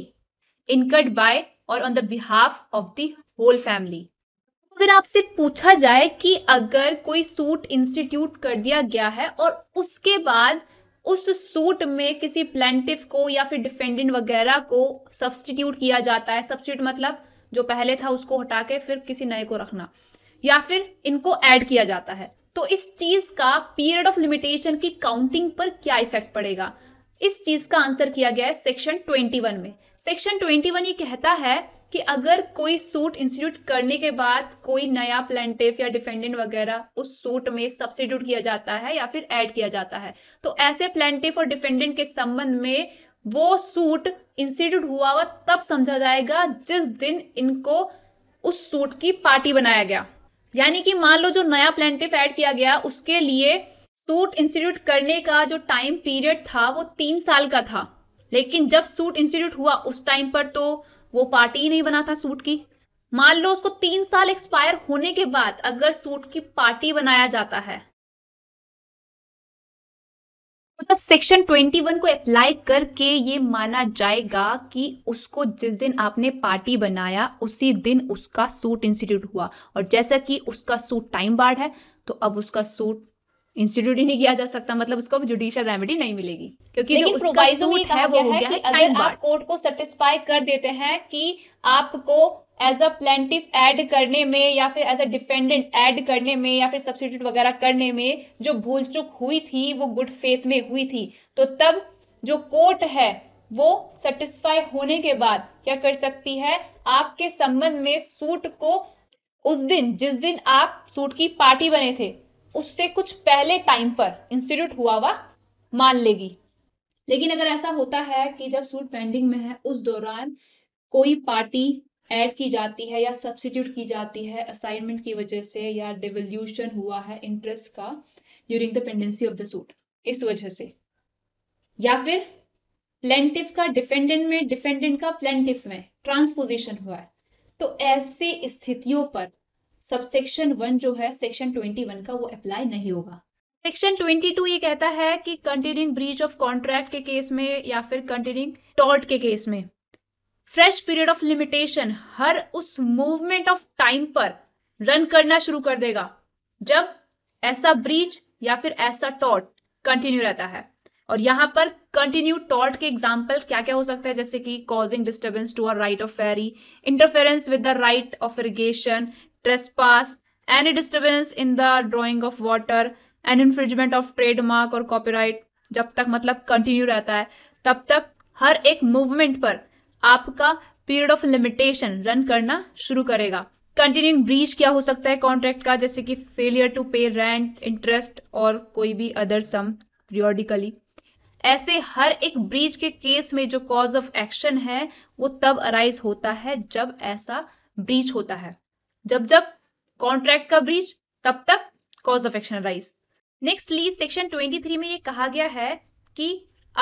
incurred by और on the behalf of the whole family अगर आपसे पूछा जाए कि अगर कोई सूट इंस्टीट्यूट कर दिया गया है और उसके बाद उस सूट में किसी प्लेंटिव को या फिर डिफेंडेंट वगैरह को सब्सटीट्यूट किया जाता है सब्सटीट्यूट मतलब जो पहले था उसको हटा के फिर किसी नए को रखना या फिर इनको ऐड किया जाता है तो इस चीज का पीरियड ऑफ लिमिटेशन की काउंटिंग पर क्या इफेक्ट पड़ेगा इस चीज का आंसर किया गया है सेक्शन 21 में सेक्शन 21 ये कहता है कि अगर कोई सूट इंस्टीट्यूट करने के बाद कोई नया प्लेंटिव या डिफेंडेंट वगैरह उस सूट में सब्सिट्यूट किया जाता है या फिर ऐड किया जाता है तो ऐसे प्लेंटिव और डिफेंडेंट के संबंध में वो सूट इंस्टीट्यूट हुआ हुआ तब समझा जाएगा जिस दिन इनको उस सूट की पार्टी बनाया गया यानी कि मान लो जो नया प्लेंटिव ऐड किया गया उसके लिए सूट इंस्टीट्यूट करने का जो टाइम पीरियड था वो तीन साल का था लेकिन जब सूट इंस्टीट्यूट हुआ उस टाइम पर तो वो पार्टी ही नहीं बना था सूट की मान लो उसको तीन साल एक्सपायर होने के बाद अगर सूट की पार्टी बनाया जाता है मतलब सेक्शन 21 को अप्लाई करके ये माना जाएगा कि उसको जिस दिन आपने पार्टी बनाया उसी दिन उसका सूट इंस्टीट्यूट हुआ और जैसा कि उसका सूट टाइम बार्ड है तो अब उसका सूट इंस्टीट्यूट ही नहीं किया जा सकता मतलब उसको जुडिशियल रेमेडी नहीं मिलेगी क्योंकि जो उसका सूट है वो हो गया कि अगर आप कोर्ट को सेटिस्फाई कर देते हैं कि आपको एज अ प्लेंटिव ऐड करने में या फिर एज अ डिफेंडेंट ऐड करने में या फिर सब्सिट्यूट वगैरह करने में जो भूल चुक हुई थी वो गुड फेथ में हुई थी तो तब जो कोर्ट है वो सेटिस्फाई होने के बाद क्या कर सकती है आपके संबंध में सूट को उस दिन जिस दिन आप सूट की पार्टी बने थे उससे कुछ पहले टाइम पर इंस्टीट्यूट हुआ हुआ मान लेगी लेकिन अगर ऐसा होता है कि जब सूट पेंडिंग में है उस दौरान कोई पार्टी ऐड की जाती है या सब्सिट्यूट की जाती है असाइनमेंट की वजह से या डिवोल्यूशन हुआ है इंटरेस्ट का during the pendency of the suit इस वजह से या फिर प्लेंटिफ का डिफेंडेंट में डिफेंडेंट का प्लेंटिफ में ट्रांसपोजिशन हुआ है तो ऐसी स्थितियों पर सबसेक्शन वन जो है सेक्शन ट्वेंटी वन का वो अप्लाई नहीं होगा सेक्शन ट्वेंटी टू ये कहता है कि कंटिन्यूंग ब्रीच ऑफ कॉन्ट्रैक्ट के केस में या फिर कंटिन्यूंग टॉर्ट के केस में फ्रेश पीरियड ऑफ लिमिटेशन हर उस मूवमेंट ऑफ टाइम पर रन करना शुरू कर देगा जब ऐसा ब्रीच या फिर ऐसा टॉर्ट कंटिन्यू रहता है और यहां पर कंटिन्यू टॉर्ट के एग्जाम्पल क्या क्या हो सकता है जैसे कि causing disturbance to a right of ferry interference with the right of irrigation trespass, any disturbance in the drawing of water, an infringement of trademark और कॉपीराइट जब तक मतलब कंटिन्यू रहता है तब तक हर एक मूवमेंट पर आपका पीरियड ऑफ लिमिटेशन रन करना शुरू करेगा कंटिन्यूइंग ब्रीच क्या हो सकता है कॉन्ट्रैक्ट का जैसे कि failure to pay rent interest और कोई भी अदर सम पीरियोडिकली ऐसे हर एक ब्रीच के केस में जो कॉज ऑफ एक्शन है वो तब अराइज होता है जब ऐसा ब्रीच होता है जब जब कॉन्ट्रैक्ट का ब्रीच तब तब cause of action rise next lease section 23 में ये कहा गया है कि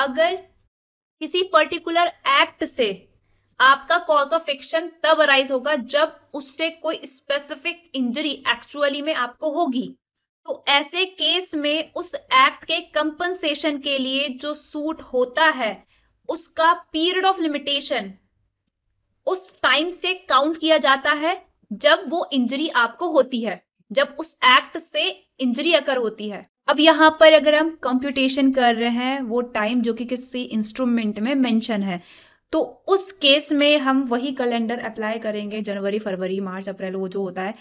अगर किसी पर्टिकुलर एक्ट से आपका कॉज ऑफ एक्शन तब अराइज होगा जब उससे कोई स्पेसिफिक इंजरी एक्चुअली में आपको होगी तो ऐसे केस में उस एक्ट के कंपनसेशन के लिए जो सूट होता है उसका पीरियड ऑफ लिमिटेशन उस टाइम से काउंट किया जाता है जब वो इंजरी आपको होती है जब उस एक्ट से इंजरी अकर होती है अब यहाँ पर अगर हम कंप्यूटेशन कर रहे हैं वो टाइम जो कि किसी इंस्ट्रूमेंट में मेंशन है तो उस केस में हम वही कैलेंडर अप्लाई करेंगे जनवरी फरवरी मार्च अप्रैल वो जो होता है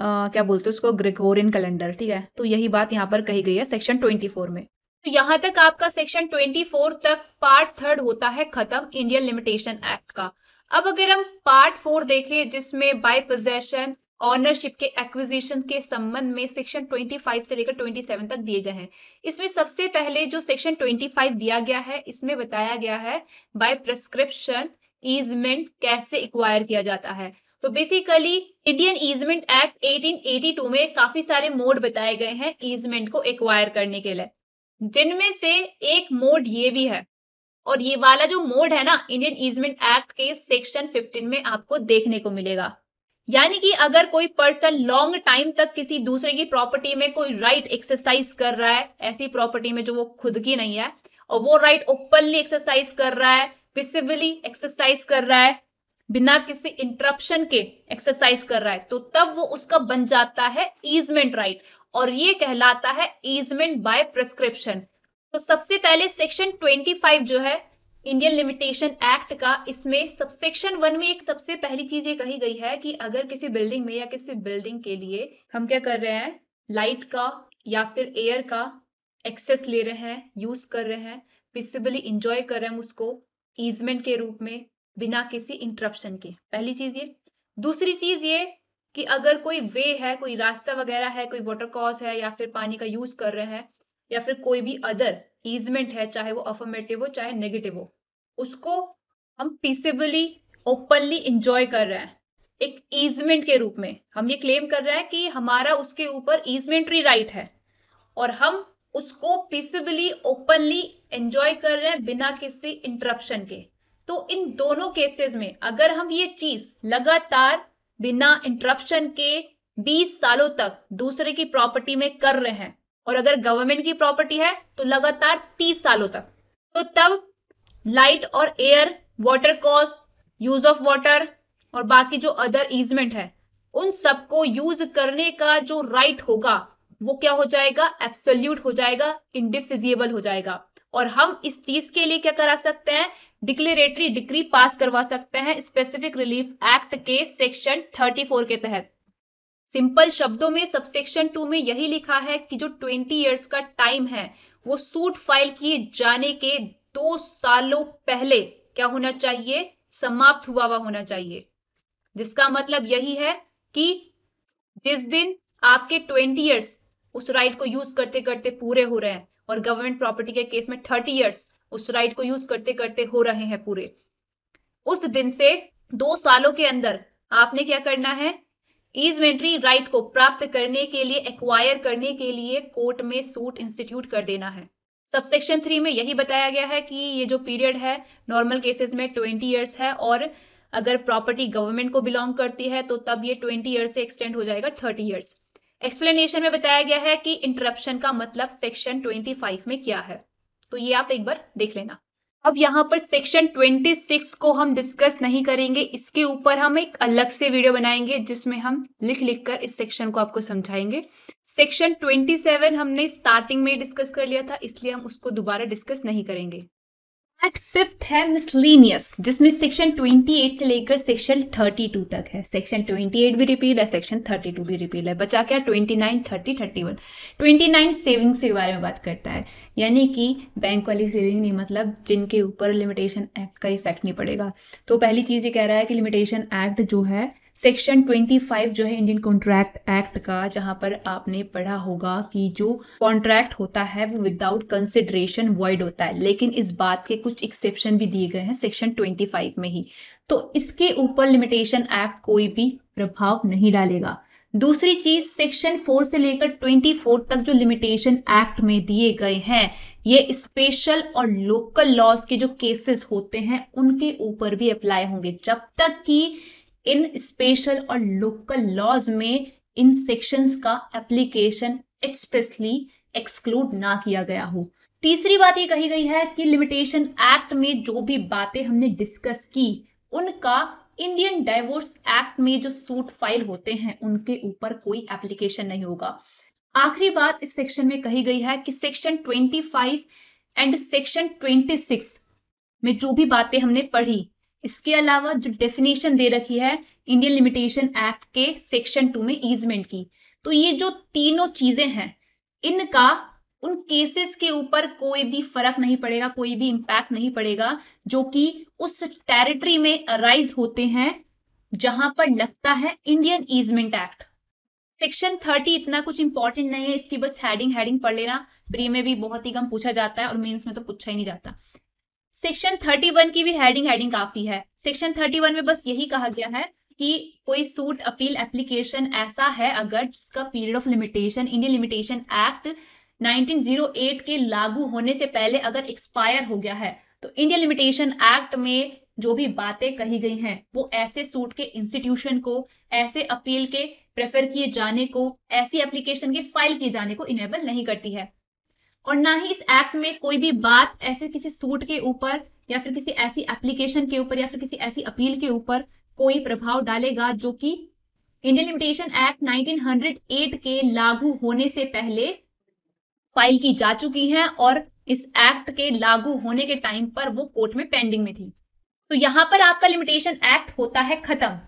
आ, क्या बोलते हैं उसको ग्रेगोरियन कैलेंडर ठीक है तो यही बात यहाँ पर कही गई है सेक्शन ट्वेंटी फोर में तो यहाँ तक आपका सेक्शन ट्वेंटी फोर तक पार्ट थर्ड होता है खत्म इंडियन लिमिटेशन एक्ट का अब अगर हम पार्ट फोर देखें जिसमें बाय पोजेशन ऑनरशिप के एक्विजिशन के संबंध में सेक्शन 25 से लेकर 27 तक दिए गए हैं इसमें सबसे पहले जो सेक्शन 25 दिया गया है इसमें बताया गया है बाय प्रिस्क्रिप्शन ईजमेंट कैसे इक्वायर किया जाता है तो बेसिकली इंडियन ईजमेंट एक्ट 1882 में काफी सारे मोड बताए गए हैं ईजमेंट को एक्वायर करने के लिए जिनमें से एक मोड ये भी है और ये वाला जो मोड है ना इंडियन इजमेंट एक्ट के सेक्शन 15 में आपको देखने को मिलेगा यानी कि अगर कोई पर्सन लॉन्ग टाइम तक किसी दूसरे की प्रॉपर्टी में कोई राइट right एक्सरसाइज कर रहा है ऐसी प्रॉपर्टी में जो वो खुद की नहीं है और वो राइट ओपनली एक्सरसाइज कर रहा है पिसिबली एक्सरसाइज कर रहा है बिना किसी इंटरप्शन के एक्सरसाइज कर रहा है तो तब वो उसका बन जाता है ईजमेंट राइट right, और ये कहलाता है ईजमेंट बाय प्रिस्क्रिप्शन तो सबसे पहले सेक्शन 25 जो है इंडियन लिमिटेशन एक्ट का इसमें सबसेक्शन वन में एक सबसे पहली चीज ये कही गई है कि अगर किसी बिल्डिंग में या किसी बिल्डिंग के लिए हम क्या कर रहे हैं लाइट का या फिर एयर का एक्सेस ले रहे हैं यूज कर रहे हैं पिसिबली इंजॉय कर रहे हैं उसको ईजमेंट के रूप में बिना किसी इंटरप्शन के पहली चीज ये दूसरी चीज ये कि अगर कोई वे है कोई रास्ता वगैरह है कोई वाटर कॉज है या फिर पानी का यूज कर रहे हैं या फिर कोई भी अदर ईजमेंट है चाहे वो अफर्मेटिव हो चाहे नेगेटिव हो उसको हम पीसेबली ओपनली इंजॉय कर रहे हैं एक ईजमेंट के रूप में हम ये क्लेम कर रहे हैं कि हमारा उसके ऊपर ईजमेंट्री राइट है और हम उसको पीसेबली ओपनली एंजॉय कर रहे हैं बिना किसी इंटरप्शन के तो इन दोनों केसेस में अगर हम ये चीज लगातार बिना इंटरप्शन के 20 सालों तक दूसरे की प्रॉपर्टी में कर रहे हैं और अगर गवर्नमेंट की प्रॉपर्टी है तो लगातार तीस सालों तक तो तब लाइट और air water cause use of water और बाकी जो अदर इजमेंट है उन सबको यूज करने का जो राइट होगा वो क्या हो जाएगा एब्सोल्यूट हो जाएगा इंडिफिजिएबल हो जाएगा और हम इस चीज के लिए क्या करा सकते हैं डिक्लेरेटरी डिग्री पास करवा सकते हैं स्पेसिफिक रिलीफ एक्ट के सेक्शन 34 के तहत सिंपल शब्दों में सबसेक्शन टू में यही लिखा है कि जो ट्वेंटी ईयर्स का टाइम है वो सूट फाइल किए जाने के दो सालों पहले क्या होना चाहिए समाप्त हुआ हुआ होना चाहिए जिसका मतलब यही है कि जिस दिन आपके ट्वेंटी ईयर्स उस राइट को यूज करते करते पूरे हो रहे हैं और गवर्नमेंट प्रॉपर्टी के केस में थर्टी ईयर्स उस राइट को यूज करते करते हो रहे हैं पूरे उस दिन से दो सालों के अंदर आपने क्या करना है ईजमेंट्री राइट को प्राप्त करने के लिए एक्वायर करने के लिए कोर्ट में सूट इंस्टीट्यूट कर देना है सबसेक्शन थ्री में यही बताया गया है कि ये जो पीरियड है नॉर्मल केसेस में ट्वेंटी ईयर्स है और अगर प्रॉपर्टी गवर्नमेंट को बिलोंग करती है तो तब ये ट्वेंटी ईयर्स से एक्सटेंड हो जाएगा थर्टी ईयर्स एक्सप्लेनेशन में बताया गया है कि इंटरप्शन का मतलब सेक्शन ट्वेंटी फाइव में क्या है तो ये आप एक बार देख लेना अब यहाँ पर सेक्शन 26 को हम डिस्कस नहीं करेंगे इसके ऊपर हम एक अलग से वीडियो बनाएंगे जिसमें हम लिख लिख कर इस सेक्शन को आपको समझाएंगे सेक्शन 27 हमने स्टार्टिंग में डिस्कस कर लिया था इसलिए हम उसको दोबारा डिस्कस नहीं करेंगे एट फिफ्थ है मिसलिनियस जिसमें सेक्शन 28 से लेकर सेक्शन 32 तक है सेक्शन 28 भी रिपील है सेक्शन 32 भी रिपील है बचा क्या 29, 30, 31. 29 सेविंग्स के बारे में बात करता है यानी कि बैंक वाली सेविंग नहीं मतलब जिनके ऊपर लिमिटेशन एक्ट का इफेक्ट नहीं पड़ेगा तो पहली चीज़ ये कह रहा है कि लिमिटेशन एक्ट जो है सेक्शन 25 जो है इंडियन कॉन्ट्रैक्ट एक्ट का जहां पर आपने पढ़ा होगा कि जो कॉन्ट्रैक्ट होता है वो विदाउट कंसिडरेशन वॉइड होता है लेकिन इस बात के कुछ एक्सेप्शन भी दिए गए हैं सेक्शन 25 में ही तो इसके ऊपर लिमिटेशन एक्ट कोई भी प्रभाव नहीं डालेगा दूसरी चीज सेक्शन फोर से लेकर ट्वेंटी फोर तक जो लिमिटेशन एक्ट में दिए गए हैं ये स्पेशल और लोकल लॉज के जो केसेस होते हैं उनके ऊपर भी अप्लाई होंगे जब तक कि इन स्पेशल और लोकल लॉज में इन सेक्शंस का एप्लीकेशन एक्सप्रेसली एक्सक्लूड ना किया गया हो तीसरी बात ये कही गई है कि लिमिटेशन एक्ट में जो भी बातें हमने डिस्कस की उनका इंडियन डाइवोर्स एक्ट में जो सूट फाइल होते हैं उनके ऊपर कोई एप्लीकेशन नहीं होगा आखिरी बात इस सेक्शन में कही गई है कि सेक्शन 25 एंड सेक्शन 26 में जो भी बातें हमने पढ़ी इसके अलावा जो डेफिनेशन दे रखी है इंडियन लिमिटेशन एक्ट के सेक्शन टू में ईजमेंट की तो ये जो तीनों चीजें हैं इनका उन केसेस के ऊपर कोई भी फर्क नहीं पड़ेगा कोई भी इम्पैक्ट नहीं पड़ेगा जो कि उस टेरिटरी में अराइज होते हैं जहां पर लगता है Indian easement act section thirty इतना कुछ इंपॉर्टेंट नहीं है इसकी बस हैडिंग हैडिंग पढ़ लेना प्री में भी बहुत ही कम पूछा जाता है और मेंस में तो पूछा ही नहीं जाता सेक्शन थर्टी वन की भी हेडिंग हेडिंग काफी है सेक्शन थर्टी वन में बस यही कहा गया है कि कोई सूट अपील एप्लीकेशन ऐसा है अगर जिसका period of limitation Indian limitation act 1908 के लागू होने से पहले अगर एक्सपायर हो गया है तो इंडियन लिमिटेशन एक्ट में जो भी बातें कही गई हैं वो ऐसे सूट के इंस्टीट्यूशन को ऐसे अपील के प्रेफर किए जाने को ऐसी एप्लीकेशन के फाइल किए जाने को इनेबल नहीं करती है और ना ही इस एक्ट में कोई भी बात ऐसे किसी सूट के ऊपर या फिर किसी ऐसी एप्लीकेशन के ऊपर या फिर किसी ऐसी अपील के ऊपर कोई प्रभाव डालेगा जो कि इंडियन लिमिटेशन एक्ट 1908 के लागू होने से पहले फाइल की जा चुकी है और इस एक्ट के लागू होने के टाइम पर वो कोर्ट में पेंडिंग में थी तो यहाँ पर आपका लिमिटेशन एक्ट होता है खत्म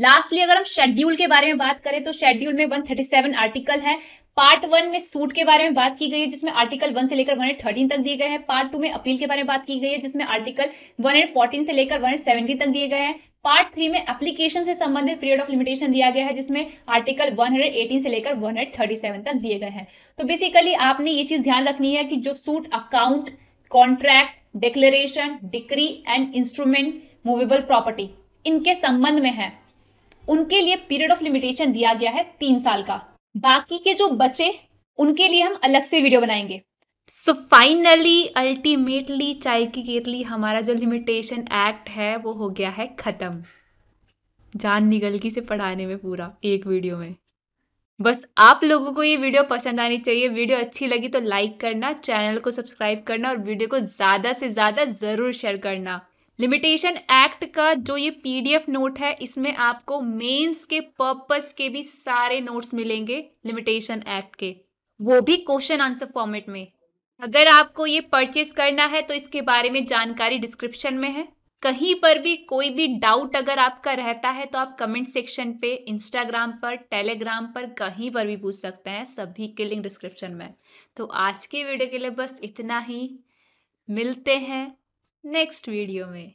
लास्टली अगर हम शेड्यूल के बारे में बात करें तो शेड्यूल में 137 आर्टिकल है पार्ट वन में सूट के बारे में बात की गई है जिसमें आर्टिकल वन से लेकर वन थर्टीन तक दिए गए हैं पार्ट टू में अपील के बारे में बात की गई है जिसमें आर्टिकल वन फोर्टीन से लेकर वन सेवेंटीन तक दिए गए हैं पार्ट थ्री में एप्लीकेशन से संबंधित पीरियड ऑफ लिमिटेशन दिया गया है जिसमें आर्टिकल 118 से लेकर 137 तक दिए गए हैं तो बेसिकली आपने ये चीज़ ध्यान रखनी है कि जो suit account contract declaration decree and instrument movable property इनके संबंध में है उनके लिए पीरियड ऑफ लिमिटेशन दिया गया है तीन साल का बाकी के जो बचे उनके लिए हम अलग से वीडियो बनाएंगे सो फाइनली अल्टीमेटली चाय की केतली हमारा जो लिमिटेशन एक्ट है वो हो गया है ख़त्म जान निकल की से पढ़ाने में पूरा एक वीडियो में बस आप लोगों को ये वीडियो पसंद आनी चाहिए वीडियो अच्छी लगी तो लाइक करना चैनल को सब्सक्राइब करना और वीडियो को ज़्यादा से ज़्यादा ज़रूर शेयर करना लिमिटेशन एक्ट का जो ये पीडीएफ नोट है इसमें आपको मेंस के पर्पस के भी सारे नोट्स मिलेंगे लिमिटेशन एक्ट के वो भी क्वेश्चन आंसर फॉर्मेट में अगर आपको ये परचेस करना है तो इसके बारे में जानकारी डिस्क्रिप्शन में है कहीं पर भी कोई भी डाउट अगर आपका रहता है तो आप कमेंट सेक्शन पे इंस्टाग्राम पर टेलीग्राम पर कहीं पर भी पूछ सकते हैं सभी के लिंक डिस्क्रिप्शन में तो आज की वीडियो के लिए बस इतना ही मिलते हैं नेक्स्ट वीडियो में